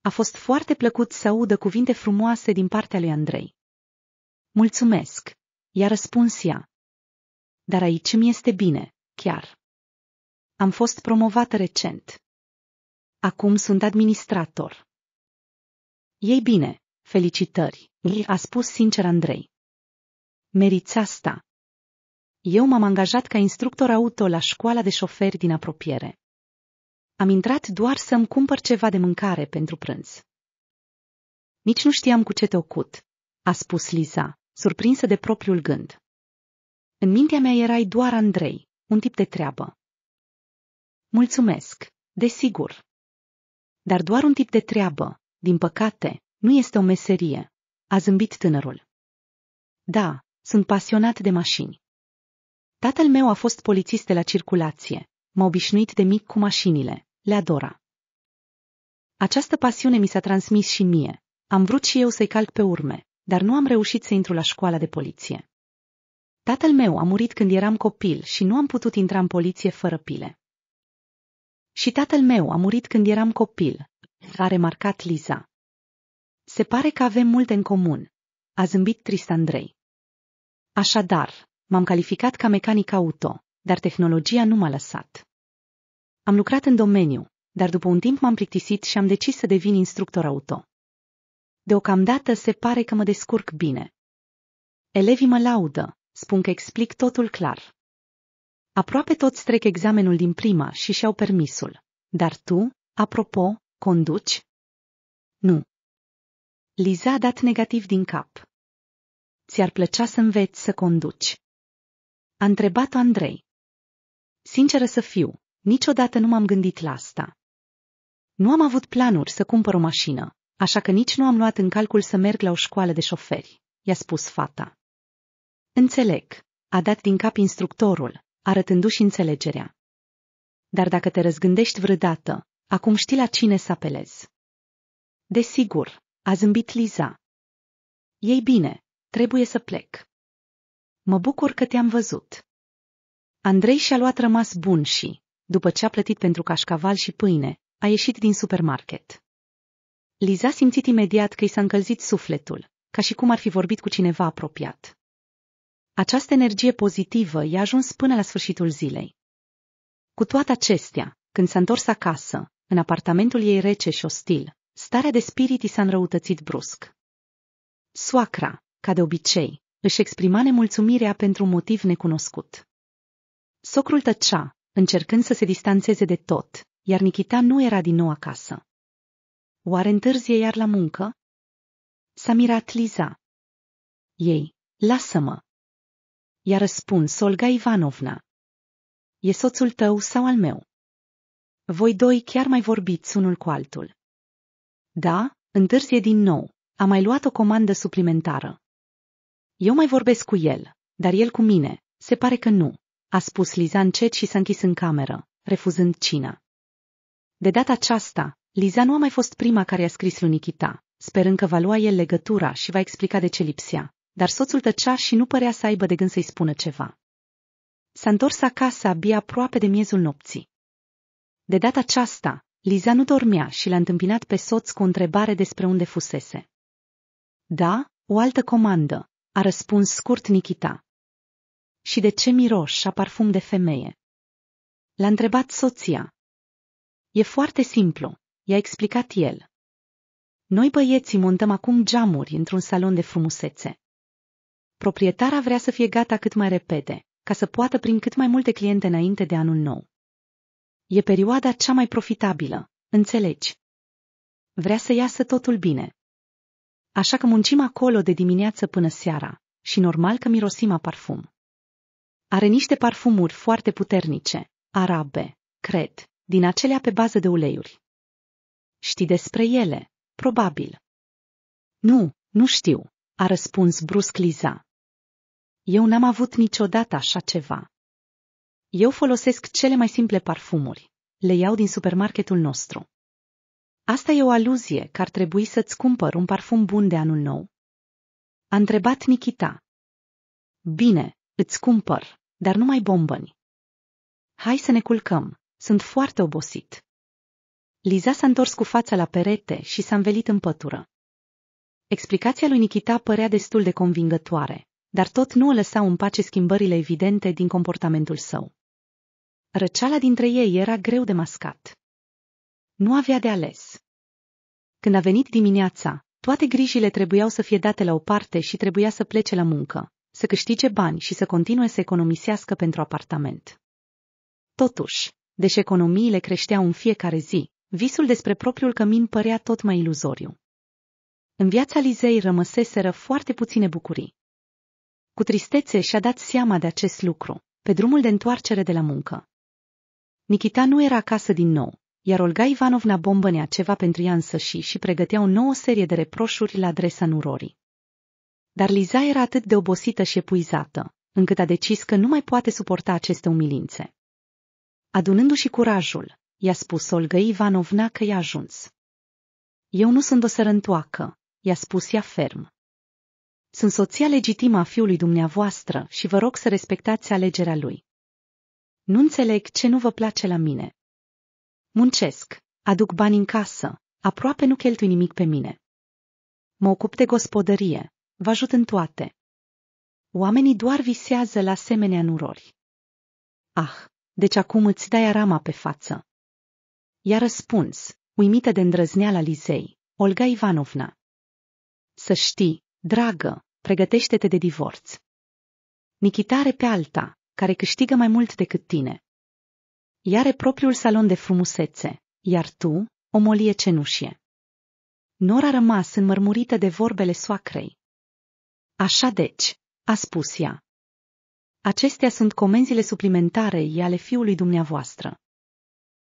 A fost foarte plăcut să audă cuvinte frumoase din partea lui Andrei. Mulțumesc, i-a răspuns ea. Dar aici mi este bine, chiar. Am fost promovată recent. Acum sunt administrator. Ei bine, felicitări, a spus sincer Andrei. Meriți asta. Eu m-am angajat ca instructor auto la școala de șoferi din apropiere. Am intrat doar să-mi cumpăr ceva de mâncare pentru prânz. Nici nu știam cu ce te ocut, a spus Liza, surprinsă de propriul gând. În mintea mea erai doar Andrei, un tip de treabă. Mulțumesc, desigur. Dar doar un tip de treabă, din păcate, nu este o meserie, a zâmbit tânărul. Da, sunt pasionat de mașini. Tatăl meu a fost polițist de la circulație. M-a obișnuit de mic cu mașinile. Le adora. Această pasiune mi s-a transmis și mie. Am vrut și eu să-i calc pe urme, dar nu am reușit să intru la școala de poliție. Tatăl meu a murit când eram copil și nu am putut intra în poliție fără pile. Și tatăl meu a murit când eram copil, a remarcat Liza. Se pare că avem multe în comun, a zâmbit Andrei. Așadar, m-am calificat ca mecanic auto, dar tehnologia nu m-a lăsat. Am lucrat în domeniu, dar după un timp m-am plictisit și am decis să devin instructor auto. Deocamdată se pare că mă descurc bine. Elevii mă laudă, spun că explic totul clar. Aproape toți trec examenul din prima și și-au permisul. Dar tu, apropo, conduci? Nu. Liza a dat negativ din cap. Ți-ar plăcea să înveți să conduci? A întrebat-o Andrei. Sinceră să fiu, niciodată nu m-am gândit la asta. Nu am avut planuri să cumpăr o mașină, așa că nici nu am luat în calcul să merg la o școală de șoferi, i-a spus fata. Înțeleg, a dat din cap instructorul, arătându-și înțelegerea. Dar dacă te răzgândești vreodată, acum știi la cine să apelezi. Desigur, a zâmbit Liza. Ei bine, trebuie să plec. Mă bucur că te-am văzut. Andrei și-a luat rămas bun și, după ce a plătit pentru cașcaval și pâine, a ieșit din supermarket. Liza a simțit imediat că i s-a încălzit sufletul, ca și cum ar fi vorbit cu cineva apropiat. Această energie pozitivă i-a ajuns până la sfârșitul zilei. Cu toate acestea, când s-a întors acasă, în apartamentul ei rece și ostil, starea de spirit i s-a înrăutățit brusc. Soacra, ca de obicei, își exprima nemulțumirea pentru un motiv necunoscut. Socrul tăcea, încercând să se distanțeze de tot, iar Nikita nu era din nou acasă. Oare întârzie iar la muncă? S-a mirat Liza. Ei, lasă-mă, i-a răspuns Olga Ivanovna. E soțul tău sau al meu? Voi doi chiar mai vorbiți unul cu altul. Da, întârzie din nou. A mai luat o comandă suplimentară. Eu mai vorbesc cu el, dar el cu mine. Se pare că nu, a spus Liza încet și s-a închis în cameră, refuzând cina. De data aceasta, Liza nu a mai fost prima care a scris lui Nikita, sperând că va lua el legătura și va explica de ce lipsea dar soțul tăcea și nu părea să aibă de gând să-i spună ceva. S-a întors acasă abia aproape de miezul nopții. De data aceasta, Liza nu dormea și l-a întâmpinat pe soț cu o întrebare despre unde fusese. Da, o altă comandă, a răspuns scurt Nikita. Și de ce miros și parfum de femeie? L-a întrebat soția. E foarte simplu, i-a explicat el. Noi băieții montăm acum geamuri într-un salon de frumusețe. Proprietara vrea să fie gata cât mai repede, ca să poată prin cât mai multe cliente înainte de anul nou. E perioada cea mai profitabilă, înțelegi? Vrea să iasă totul bine. Așa că muncim acolo de dimineață până seara și normal că mirosim a parfum. Are niște parfumuri foarte puternice, arabe, cred, din acelea pe bază de uleiuri. Știi despre ele, probabil. Nu, nu știu, a răspuns brusc Liza, eu n-am avut niciodată așa ceva. Eu folosesc cele mai simple parfumuri. Le iau din supermarketul nostru. Asta e o aluzie că ar trebui să-ți cumpăr un parfum bun de anul nou. A întrebat Nikita. Bine, îți cumpăr, dar nu mai bombăni. Hai să ne culcăm, sunt foarte obosit. Liza s-a întors cu fața la perete și s-a învelit în pătură. Explicația lui Nikita părea destul de convingătoare, dar tot nu o lăsau în pace schimbările evidente din comportamentul său. Răceala dintre ei era greu de mascat. Nu avea de ales. Când a venit dimineața, toate grijile trebuiau să fie date la o parte și trebuia să plece la muncă, să câștige bani și să continue să economisească pentru apartament. Totuși, deși economiile creșteau în fiecare zi, visul despre propriul cămin părea tot mai iluzoriu. În viața Lizei rămăseseră foarte puține bucurii. Cu tristețe și-a dat seama de acest lucru, pe drumul de întoarcere de la muncă. Nikita nu era acasă din nou, iar Olga Ivanovna bombănea ceva pentru ea însăși și pregătea o nouă serie de reproșuri la adresa nurorii. Dar Liza era atât de obosită și epuizată, încât a decis că nu mai poate suporta aceste umilințe. Adunându-și curajul, i-a spus Olga Ivanovna că i-a ajuns. Eu nu sunt o sărăntoacă, i-a spus ea ferm. Sunt soția legitimă a fiului dumneavoastră și vă rog să respectați alegerea lui. Nu înțeleg ce nu vă place la mine. Muncesc, aduc bani în casă, aproape nu cheltui nimic pe mine. Mă ocup de gospodărie, vă ajut în toate. Oamenii doar visează la asemenea nurori. Ah, deci acum îți dai arama pe față. I-a răspuns, uimită de îndrăzneala Lizei, Olga Ivanovna. Să știi, Dragă, pregătește-te de divorț. Nikita are pe alta, care câștigă mai mult decât tine. Ea are propriul salon de frumusețe, iar tu, o molie cenușie. Nora a rămas înmărmurită de vorbele soacrei. Așa deci, a spus ea. Acestea sunt comenzile suplimentare ale fiului dumneavoastră.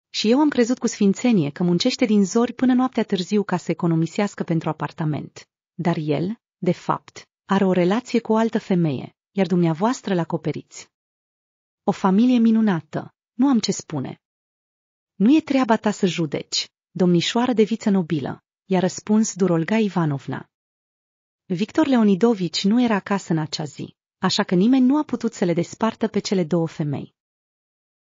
Și eu am crezut cu sfințenie că muncește din zori până noaptea târziu ca să economisească pentru apartament. Dar el, de fapt, are o relație cu o altă femeie, iar dumneavoastră la acoperiți. O familie minunată, nu am ce spune. Nu e treaba ta să judeci, domnișoară de viță nobilă, i-a răspuns Durolga Ivanovna. Victor Leonidovici nu era acasă în acea zi, așa că nimeni nu a putut să le despartă pe cele două femei.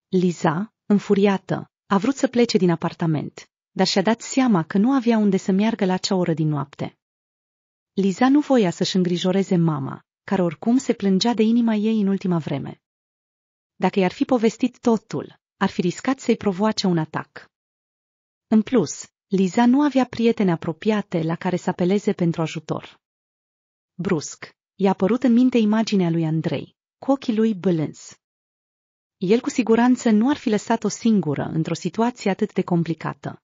Liza, înfuriată, a vrut să plece din apartament, dar și-a dat seama că nu avea unde să meargă la acea oră din noapte. Liza nu voia să-și îngrijoreze mama, care oricum se plângea de inima ei în ultima vreme. Dacă i-ar fi povestit totul, ar fi riscat să-i provoace un atac. În plus, Liza nu avea prieteni apropiate la care să apeleze pentru ajutor. Brusc, i-a apărut în minte imaginea lui Andrei, cu ochii lui bălâns. El cu siguranță nu ar fi lăsat-o singură într-o situație atât de complicată.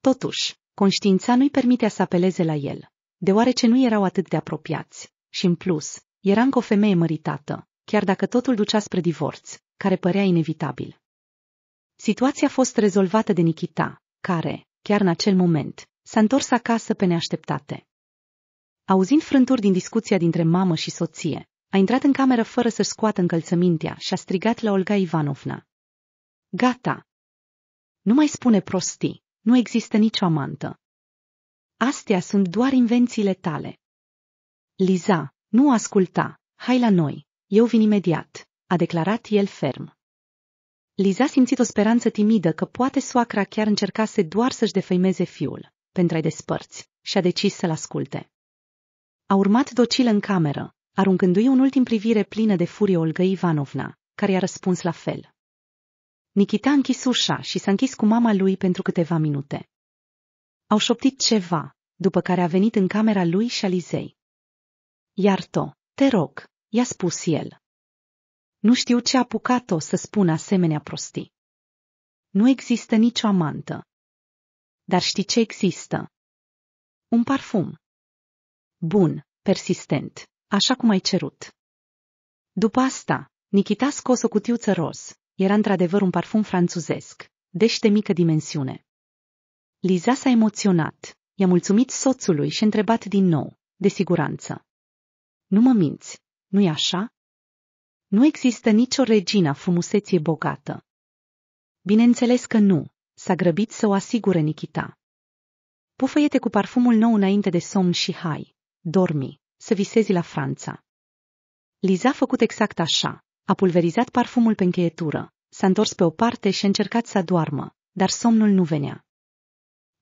Totuși, conștiința nu-i permitea să apeleze la el deoarece nu erau atât de apropiați. Și în plus, era încă o femeie măritată, chiar dacă totul ducea spre divorț, care părea inevitabil. Situația a fost rezolvată de Nikita, care, chiar în acel moment, s-a întors acasă pe neașteptate. Auzind frânturi din discuția dintre mamă și soție, a intrat în cameră fără să-și scoată încălțămintea și a strigat la Olga Ivanovna. Gata! Nu mai spune prostii, nu există nicio amantă, Astea sunt doar invențiile tale. Liza, nu asculta, hai la noi, eu vin imediat, a declarat el ferm. Liza simțit o speranță timidă că poate soacra chiar încercase doar să-și defăimeze fiul, pentru a-i despărți, și a decis să-l asculte. A urmat docil în cameră, aruncându-i un ultim privire plină de furie Olga Ivanovna, care i-a răspuns la fel. Nikita a închis ușa și s-a închis cu mama lui pentru câteva minute. Au șoptit ceva, după care a venit în camera lui și Alizei. to, te rog, i-a spus el. Nu știu ce a pucat o să spună asemenea prostii. Nu există nicio amantă. Dar știi ce există? Un parfum. Bun, persistent, așa cum ai cerut. După asta, Nikita scos o cutiuță roz. Era într-adevăr un parfum franțuzesc, deși de mică dimensiune. Liza s-a emoționat. I-a mulțumit soțului și întrebat din nou, de siguranță. Nu mă minți, nu-i așa? Nu există nicio regina frumuseție bogată. Bineînțeles că nu, s-a grăbit să o asigure Nikita. Pufăiete cu parfumul nou înainte de somn și hai, dormi, să visezi la Franța. Liza a făcut exact așa, a pulverizat parfumul pe încheietură, s-a întors pe o parte și a încercat să doarmă, dar somnul nu venea.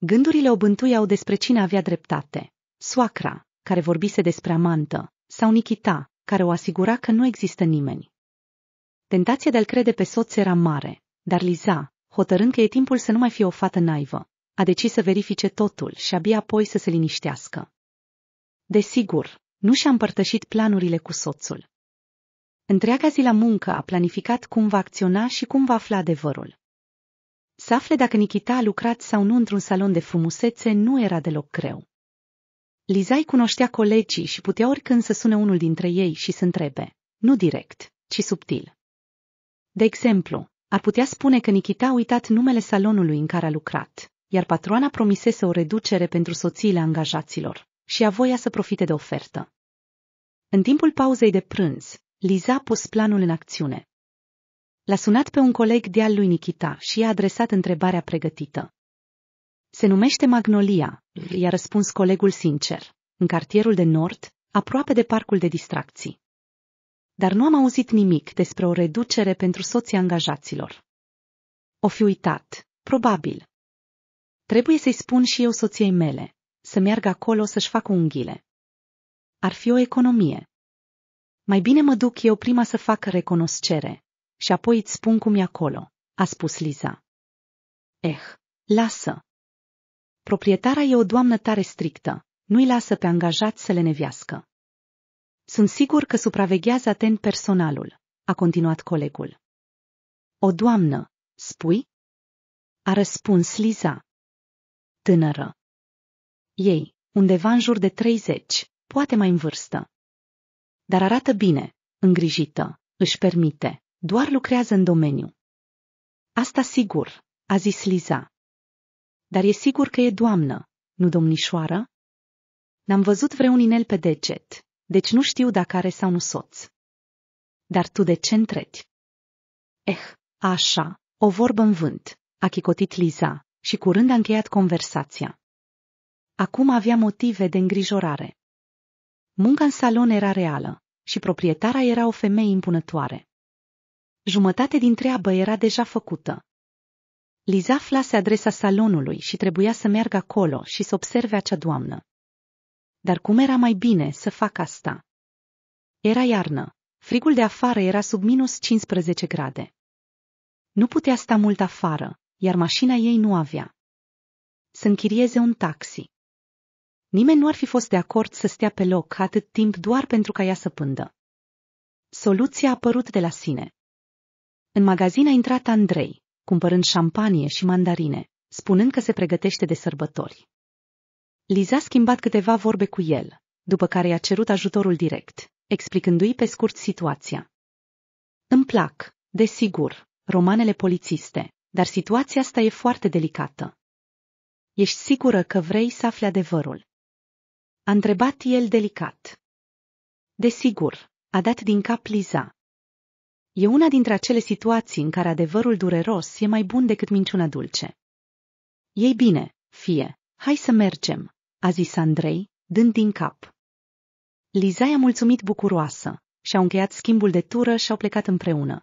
Gândurile o bântuiau despre cine avea dreptate. Soacra, care vorbise despre amantă, sau Nikita, care o asigura că nu există nimeni. Tentația de a-l crede pe soț era mare, dar Liza, hotărând că e timpul să nu mai fie o fată naivă, a decis să verifice totul și abia apoi să se liniștească. Desigur, nu și-a împărtășit planurile cu soțul. Întreaga zi la muncă a planificat cum va acționa și cum va afla adevărul. Să afle dacă Nikita a lucrat sau nu într-un salon de frumusețe nu era deloc greu. Lizai cunoștea colegii și putea oricând să sune unul dintre ei și să întrebe, nu direct, ci subtil. De exemplu, ar putea spune că Nikita a uitat numele salonului în care a lucrat, iar patroana promisese o reducere pentru soțiile angajaților și a voia să profite de ofertă. În timpul pauzei de prânz, Liza a pus planul în acțiune. L-a sunat pe un coleg de-al lui Nikita și i-a adresat întrebarea pregătită. Se numește Magnolia, i-a răspuns colegul sincer, în cartierul de nord, aproape de parcul de distracții. Dar nu am auzit nimic despre o reducere pentru soții angajaților. O fi uitat, probabil. Trebuie să-i spun și eu soției mele, să meargă acolo să-și facă unghiile. Ar fi o economie. Mai bine mă duc eu prima să fac recunoscere, și apoi îți spun cum e acolo, a spus Liza. Eh, lasă! Proprietara e o doamnă tare strictă, nu-i lasă pe angajați să le neviască. Sunt sigur că supraveghează atent personalul, a continuat colegul. O doamnă, spui? A răspuns Liza. Tânără. Ei, undeva în jur de 30, poate mai în vârstă. Dar arată bine, îngrijită, își permite, doar lucrează în domeniu. Asta sigur, a zis Liza. Dar e sigur că e doamnă, nu domnișoară? N-am văzut vreun inel pe deget, deci nu știu dacă are sau nu soț. Dar tu de ce întreți? Eh, așa, o vorbă în vânt, a chicotit Liza și curând a încheiat conversația. Acum avea motive de îngrijorare. Munca în salon era reală și proprietara era o femeie impunătoare. Jumătate din treabă era deja făcută. Liza se adresa salonului și trebuia să meargă acolo și să observe acea doamnă. Dar cum era mai bine să fac asta? Era iarnă. Frigul de afară era sub minus 15 grade. Nu putea sta mult afară, iar mașina ei nu avea. Să închirieze un taxi. Nimeni nu ar fi fost de acord să stea pe loc atât timp doar pentru ca ea să pândă. Soluția a apărut de la sine. În magazin a intrat Andrei, cumpărând șampanie și mandarine, spunând că se pregătește de sărbători. Liza a schimbat câteva vorbe cu el, după care i-a cerut ajutorul direct, explicându-i pe scurt situația. Îmi plac, desigur, romanele polițiste, dar situația asta e foarte delicată. Ești sigură că vrei să afli adevărul? A întrebat el delicat. Desigur, a dat din cap Liza, E una dintre acele situații în care adevărul dureros e mai bun decât minciuna dulce. Ei bine, fie, hai să mergem, a zis Andrei, dând din cap. Liza i-a mulțumit bucuroasă, și-au încheiat schimbul de tură și-au plecat împreună.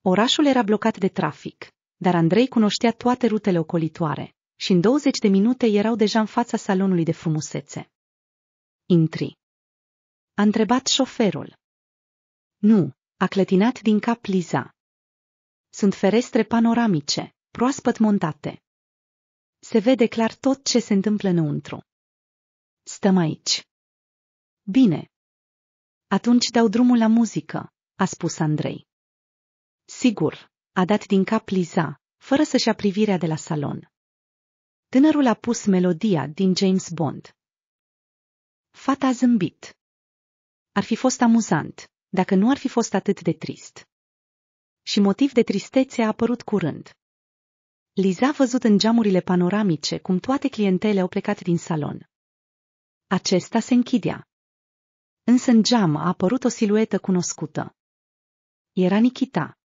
Orașul era blocat de trafic, dar Andrei cunoștea toate rutele ocolitoare și în 20 de minute erau deja în fața salonului de frumusețe. Intri. A întrebat șoferul. Nu, a clătinat din cap Liza. Sunt ferestre panoramice, proaspăt montate. Se vede clar tot ce se întâmplă înăuntru. Stăm aici. Bine. Atunci dau drumul la muzică, a spus Andrei. Sigur, a dat din cap Liza, fără să-și ia privirea de la salon. Tânărul a pus melodia din James Bond. Fata a zâmbit. Ar fi fost amuzant, dacă nu ar fi fost atât de trist. Și motiv de tristețe a apărut curând. Liza a văzut în geamurile panoramice cum toate clientele au plecat din salon. Acesta se închidea. Însă în geam a apărut o siluetă cunoscută. Era Nikita.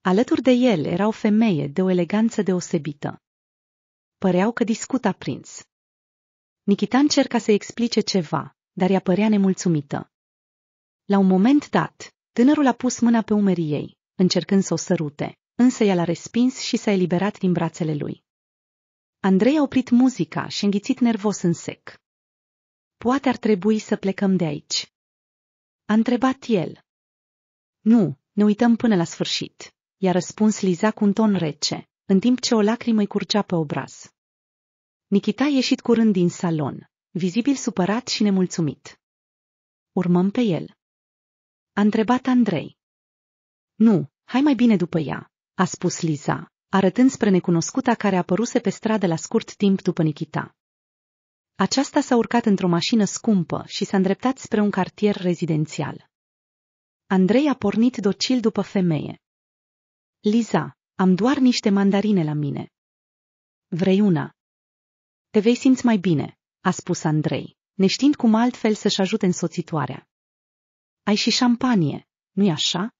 Alături de el era o femeie de o eleganță deosebită. Păreau că discuta prins. Nikita încerca să explice ceva, dar ea părea nemulțumită. La un moment dat, tânărul a pus mâna pe umerii ei, încercând să o sărute, însă ea l-a respins și s-a eliberat din brațele lui. Andrei a oprit muzica și înghițit nervos în sec. Poate ar trebui să plecăm de aici. A întrebat el. Nu, ne uităm până la sfârșit, i-a răspuns Liza cu un ton rece, în timp ce o lacrimă îi curgea pe obraz. Nikita a ieșit curând din salon, vizibil supărat și nemulțumit. Urmăm pe el. A întrebat Andrei. Nu, hai mai bine după ea, a spus Liza, arătând spre necunoscuta care apăruse pe stradă la scurt timp după Nikita. Aceasta s-a urcat într-o mașină scumpă și s-a îndreptat spre un cartier rezidențial. Andrei a pornit docil după femeie. Liza, am doar niște mandarine la mine. Vrei una? Te vei simți mai bine, a spus Andrei, neștiind cum altfel să-și ajute însoțitoarea. Ai și șampanie, nu-i așa?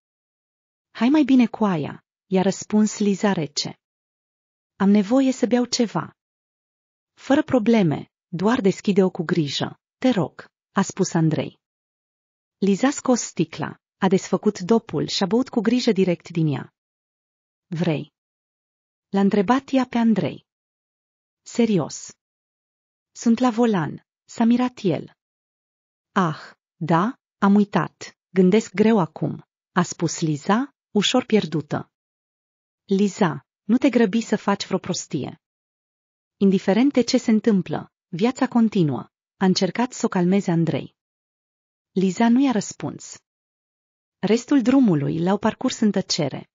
Hai mai bine cu aia, i-a răspuns Liza rece. Am nevoie să beau ceva. Fără probleme, doar deschide-o cu grijă, te rog, a spus Andrei. Liza scos sticla, a desfăcut dopul și a băut cu grijă direct din ea. Vrei? L-a întrebat ea pe Andrei. Serios. Sunt la volan, s-a mirat el. Ah, da? Am uitat, gândesc greu acum, a spus Liza, ușor pierdută. Liza, nu te grăbi să faci vreo prostie. Indiferent de ce se întâmplă, viața continuă, a încercat să o calmeze Andrei. Liza nu i-a răspuns. Restul drumului l-au parcurs în tăcere.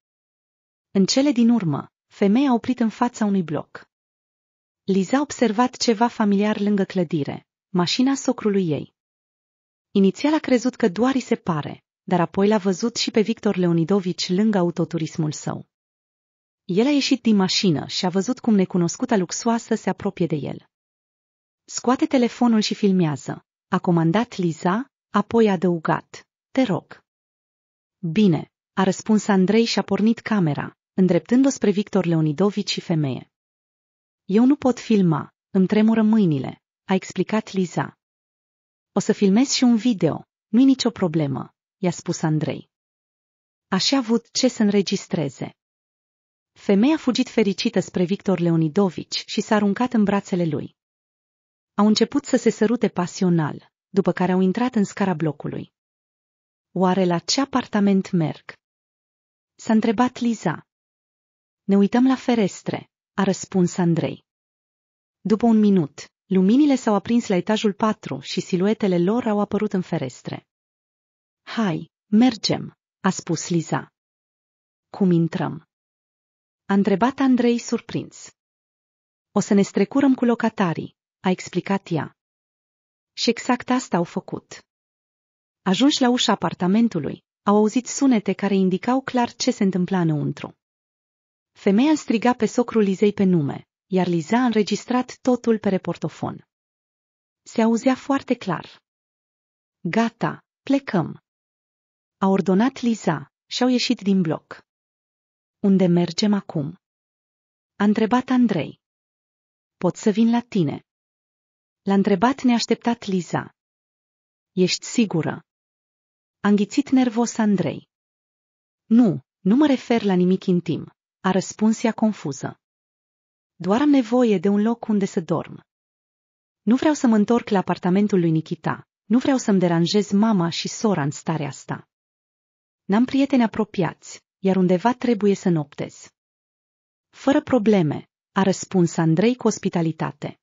În cele din urmă, femeia a oprit în fața unui bloc. Liza a observat ceva familiar lângă clădire, mașina socrului ei. Inițial a crezut că doar îi se pare, dar apoi l-a văzut și pe Victor Leonidovici lângă autoturismul său. El a ieșit din mașină și a văzut cum necunoscuta luxoasă se apropie de el. Scoate telefonul și filmează. A comandat Liza, apoi a adăugat. Te rog. Bine, a răspuns Andrei și a pornit camera, îndreptând-o spre Victor Leonidovici și femeie. Eu nu pot filma, îmi tremură mâinile, a explicat Liza. O să filmez și un video, nu-i nicio problemă, i-a spus Andrei. Aș avut ce să înregistreze. Femeia a fugit fericită spre Victor Leonidovici și s-a aruncat în brațele lui. Au început să se sărute pasional, după care au intrat în scara blocului. Oare la ce apartament merg? S-a întrebat Liza. Ne uităm la ferestre, a răspuns Andrei. După un minut, Luminile s-au aprins la etajul patru și siluetele lor au apărut în ferestre. Hai, mergem, a spus Liza. Cum intrăm? A întrebat Andrei surprins. O să ne strecurăm cu locatarii, a explicat ea. Și exact asta au făcut. Ajunși la ușa apartamentului, au auzit sunete care indicau clar ce se întâmpla înăuntru. Femeia striga pe socrul Lizei pe nume, iar Liza a înregistrat totul pe reportofon. Se auzea foarte clar. Gata, plecăm. A ordonat Liza și-au ieșit din bloc. Unde mergem acum? A întrebat Andrei. Pot să vin la tine? L-a întrebat neașteptat Liza. Ești sigură? A înghițit nervos Andrei. Nu, nu mă refer la nimic intim, a răspuns ea confuză. Doar am nevoie de un loc unde să dorm. Nu vreau să mă întorc la apartamentul lui Nikita. Nu vreau să-mi deranjez mama și sora în starea asta. N-am prieteni apropiați, iar undeva trebuie să noptez. Fără probleme, a răspuns Andrei cu ospitalitate.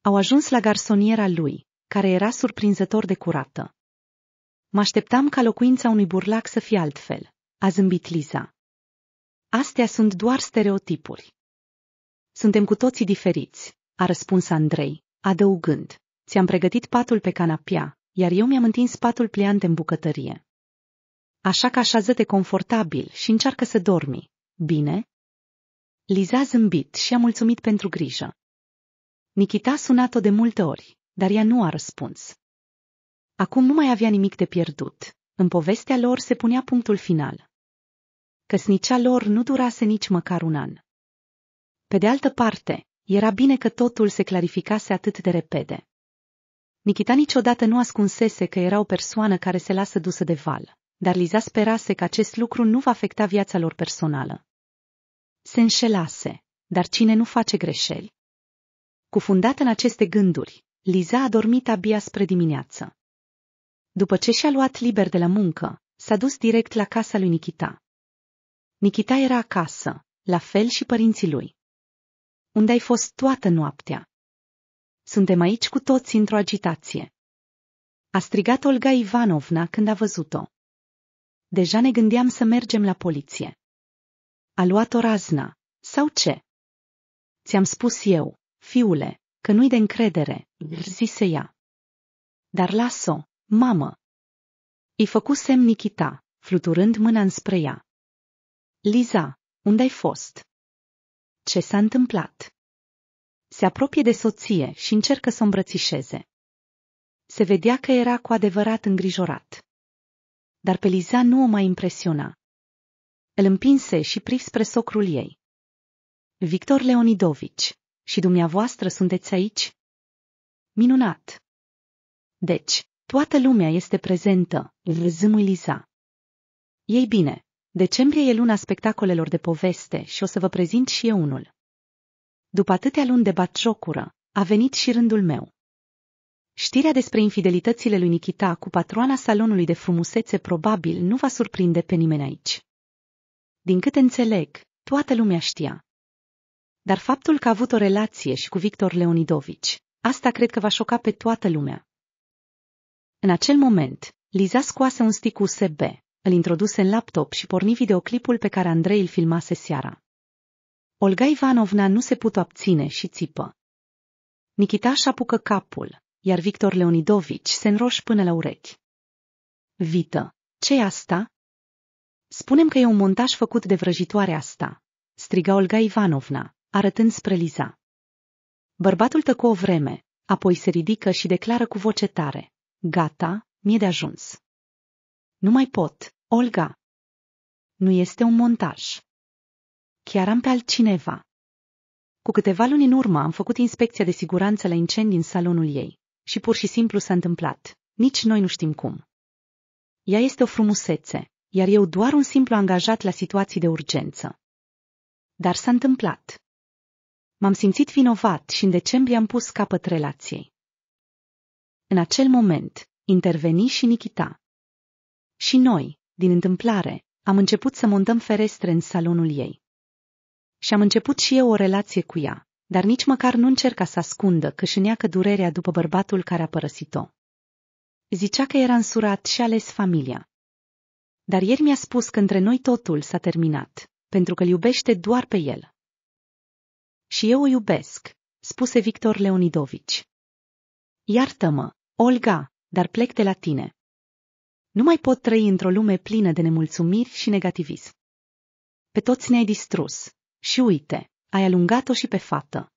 Au ajuns la garsoniera lui, care era surprinzător de curată. Mă așteptam ca locuința unui burlac să fie altfel, a zâmbit Liza. Astea sunt doar stereotipuri. Suntem cu toții diferiți, a răspuns Andrei, adăugând. Ți-am pregătit patul pe canapea, iar eu mi-am întins patul pliant în bucătărie. Așa că așează-te confortabil și încearcă să dormi. Bine? Liza a zâmbit și a mulțumit pentru grijă. Nikita a sunat-o de multe ori, dar ea nu a răspuns. Acum nu mai avea nimic de pierdut. În povestea lor se punea punctul final. Căsnicia lor nu durase nici măcar un an. Pe de altă parte, era bine că totul se clarificase atât de repede. Nikita niciodată nu ascunsese că era o persoană care se lasă dusă de val, dar Liza sperase că acest lucru nu va afecta viața lor personală. Se înșelase, dar cine nu face greșeli? Cufundată în aceste gânduri, Liza a dormit abia spre dimineață. După ce și-a luat liber de la muncă, s-a dus direct la casa lui Nikita. Nikita era acasă, la fel și părinții lui unde ai fost toată noaptea. Suntem aici cu toți într-o agitație. A strigat Olga Ivanovna când a văzut-o. Deja ne gândeam să mergem la poliție. A luat-o razna, sau ce? Ți-am spus eu, fiule, că nu-i de încredere, zise ea. Dar las-o, mamă! I-a făcut semn Nikita, fluturând mâna înspre ea. Liza, unde ai fost? Ce s-a întâmplat? Se apropie de soție și încercă să o îmbrățișeze. Se vedea că era cu adevărat îngrijorat. Dar pe Liza nu o mai impresiona. Îl împinse și priv spre socrul ei. Victor Leonidovici, și dumneavoastră sunteți aici? Minunat! Deci, toată lumea este prezentă, râzâmui Liza. Ei bine, Decembrie e luna spectacolelor de poveste și o să vă prezint și eu unul. După atâtea luni de batjocură, a venit și rândul meu. Știrea despre infidelitățile lui Nikita cu patroana salonului de frumusețe probabil nu va surprinde pe nimeni aici. Din câte înțeleg, toată lumea știa. Dar faptul că a avut o relație și cu Victor Leonidovici, asta cred că va șoca pe toată lumea. În acel moment, Liza scoase un stick USB îl introduse în laptop și porni videoclipul pe care Andrei îl filmase seara. Olga Ivanovna nu se putu abține și țipă. și apucă capul, iar Victor Leonidovici se înroși până la urechi. Vită, ce asta? Spunem că e un montaj făcut de vrăjitoare asta, striga Olga Ivanovna, arătând spre Liza. Bărbatul tăcu o vreme, apoi se ridică și declară cu voce tare. Gata, mi-e de ajuns. Nu mai pot, Olga. Nu este un montaj. Chiar am pe altcineva. Cu câteva luni în urmă am făcut inspecția de siguranță la incendi în salonul ei și pur și simplu s-a întâmplat. Nici noi nu știm cum. Ea este o frumusețe, iar eu doar un simplu angajat la situații de urgență. Dar s-a întâmplat. M-am simțit vinovat și în decembrie am pus capăt relației. În acel moment, interveni și Nikita, și noi, din întâmplare, am început să montăm ferestre în salonul ei. Și am început și eu o relație cu ea, dar nici măcar nu încerca să ascundă că neacă durerea după bărbatul care a părăsit-o. Zicea că era însurat și ales familia. Dar ieri mi-a spus că între noi totul s-a terminat, pentru că îl iubește doar pe el. Și eu o iubesc, spuse Victor Leonidovici. Iartă-mă, Olga, dar plec de la tine. Nu mai pot trăi într-o lume plină de nemulțumiri și negativism. Pe toți ne-ai distrus. Și uite, ai alungat-o și pe fată.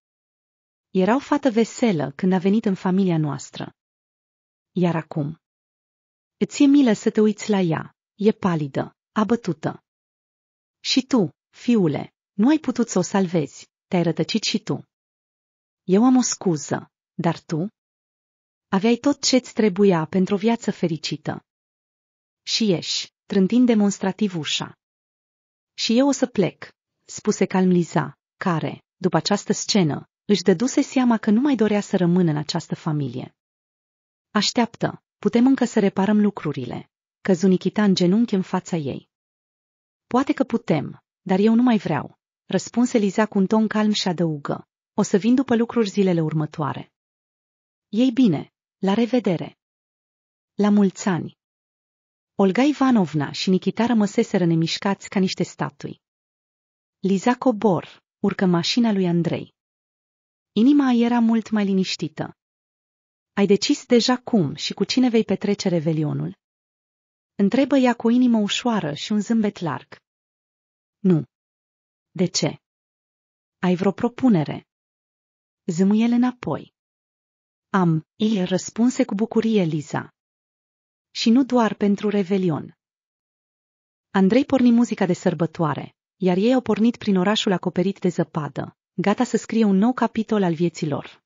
Era o fată veselă când a venit în familia noastră. Iar acum? Îți e milă să te uiți la ea. E palidă, abătută. Și tu, fiule, nu ai putut să o salvezi. Te-ai rătăcit și tu. Eu am o scuză, dar tu? Aveai tot ce-ți trebuia pentru o viață fericită și ieși, trântind demonstrativ ușa. Și eu o să plec, spuse calm Liza, care, după această scenă, își dăduse seama că nu mai dorea să rămână în această familie. Așteaptă, putem încă să reparăm lucrurile, căzunichita în genunchi în fața ei. Poate că putem, dar eu nu mai vreau, răspunse Liza cu un ton calm și adăugă. O să vin după lucruri zilele următoare. Ei bine, la revedere! La mulți ani! Olga Ivanovna și Nikita rămăseseră nemișcați ca niște statui. Liza cobor, urcă mașina lui Andrei. Inima era mult mai liniștită. Ai decis deja cum și cu cine vei petrece revelionul? Întrebă ea cu inimă ușoară și un zâmbet larg. Nu. De ce? Ai vreo propunere? Zâmâie-le înapoi. Am, îi răspunse cu bucurie Liza și nu doar pentru revelion. Andrei porni muzica de sărbătoare, iar ei au pornit prin orașul acoperit de zăpadă, gata să scrie un nou capitol al vieții lor.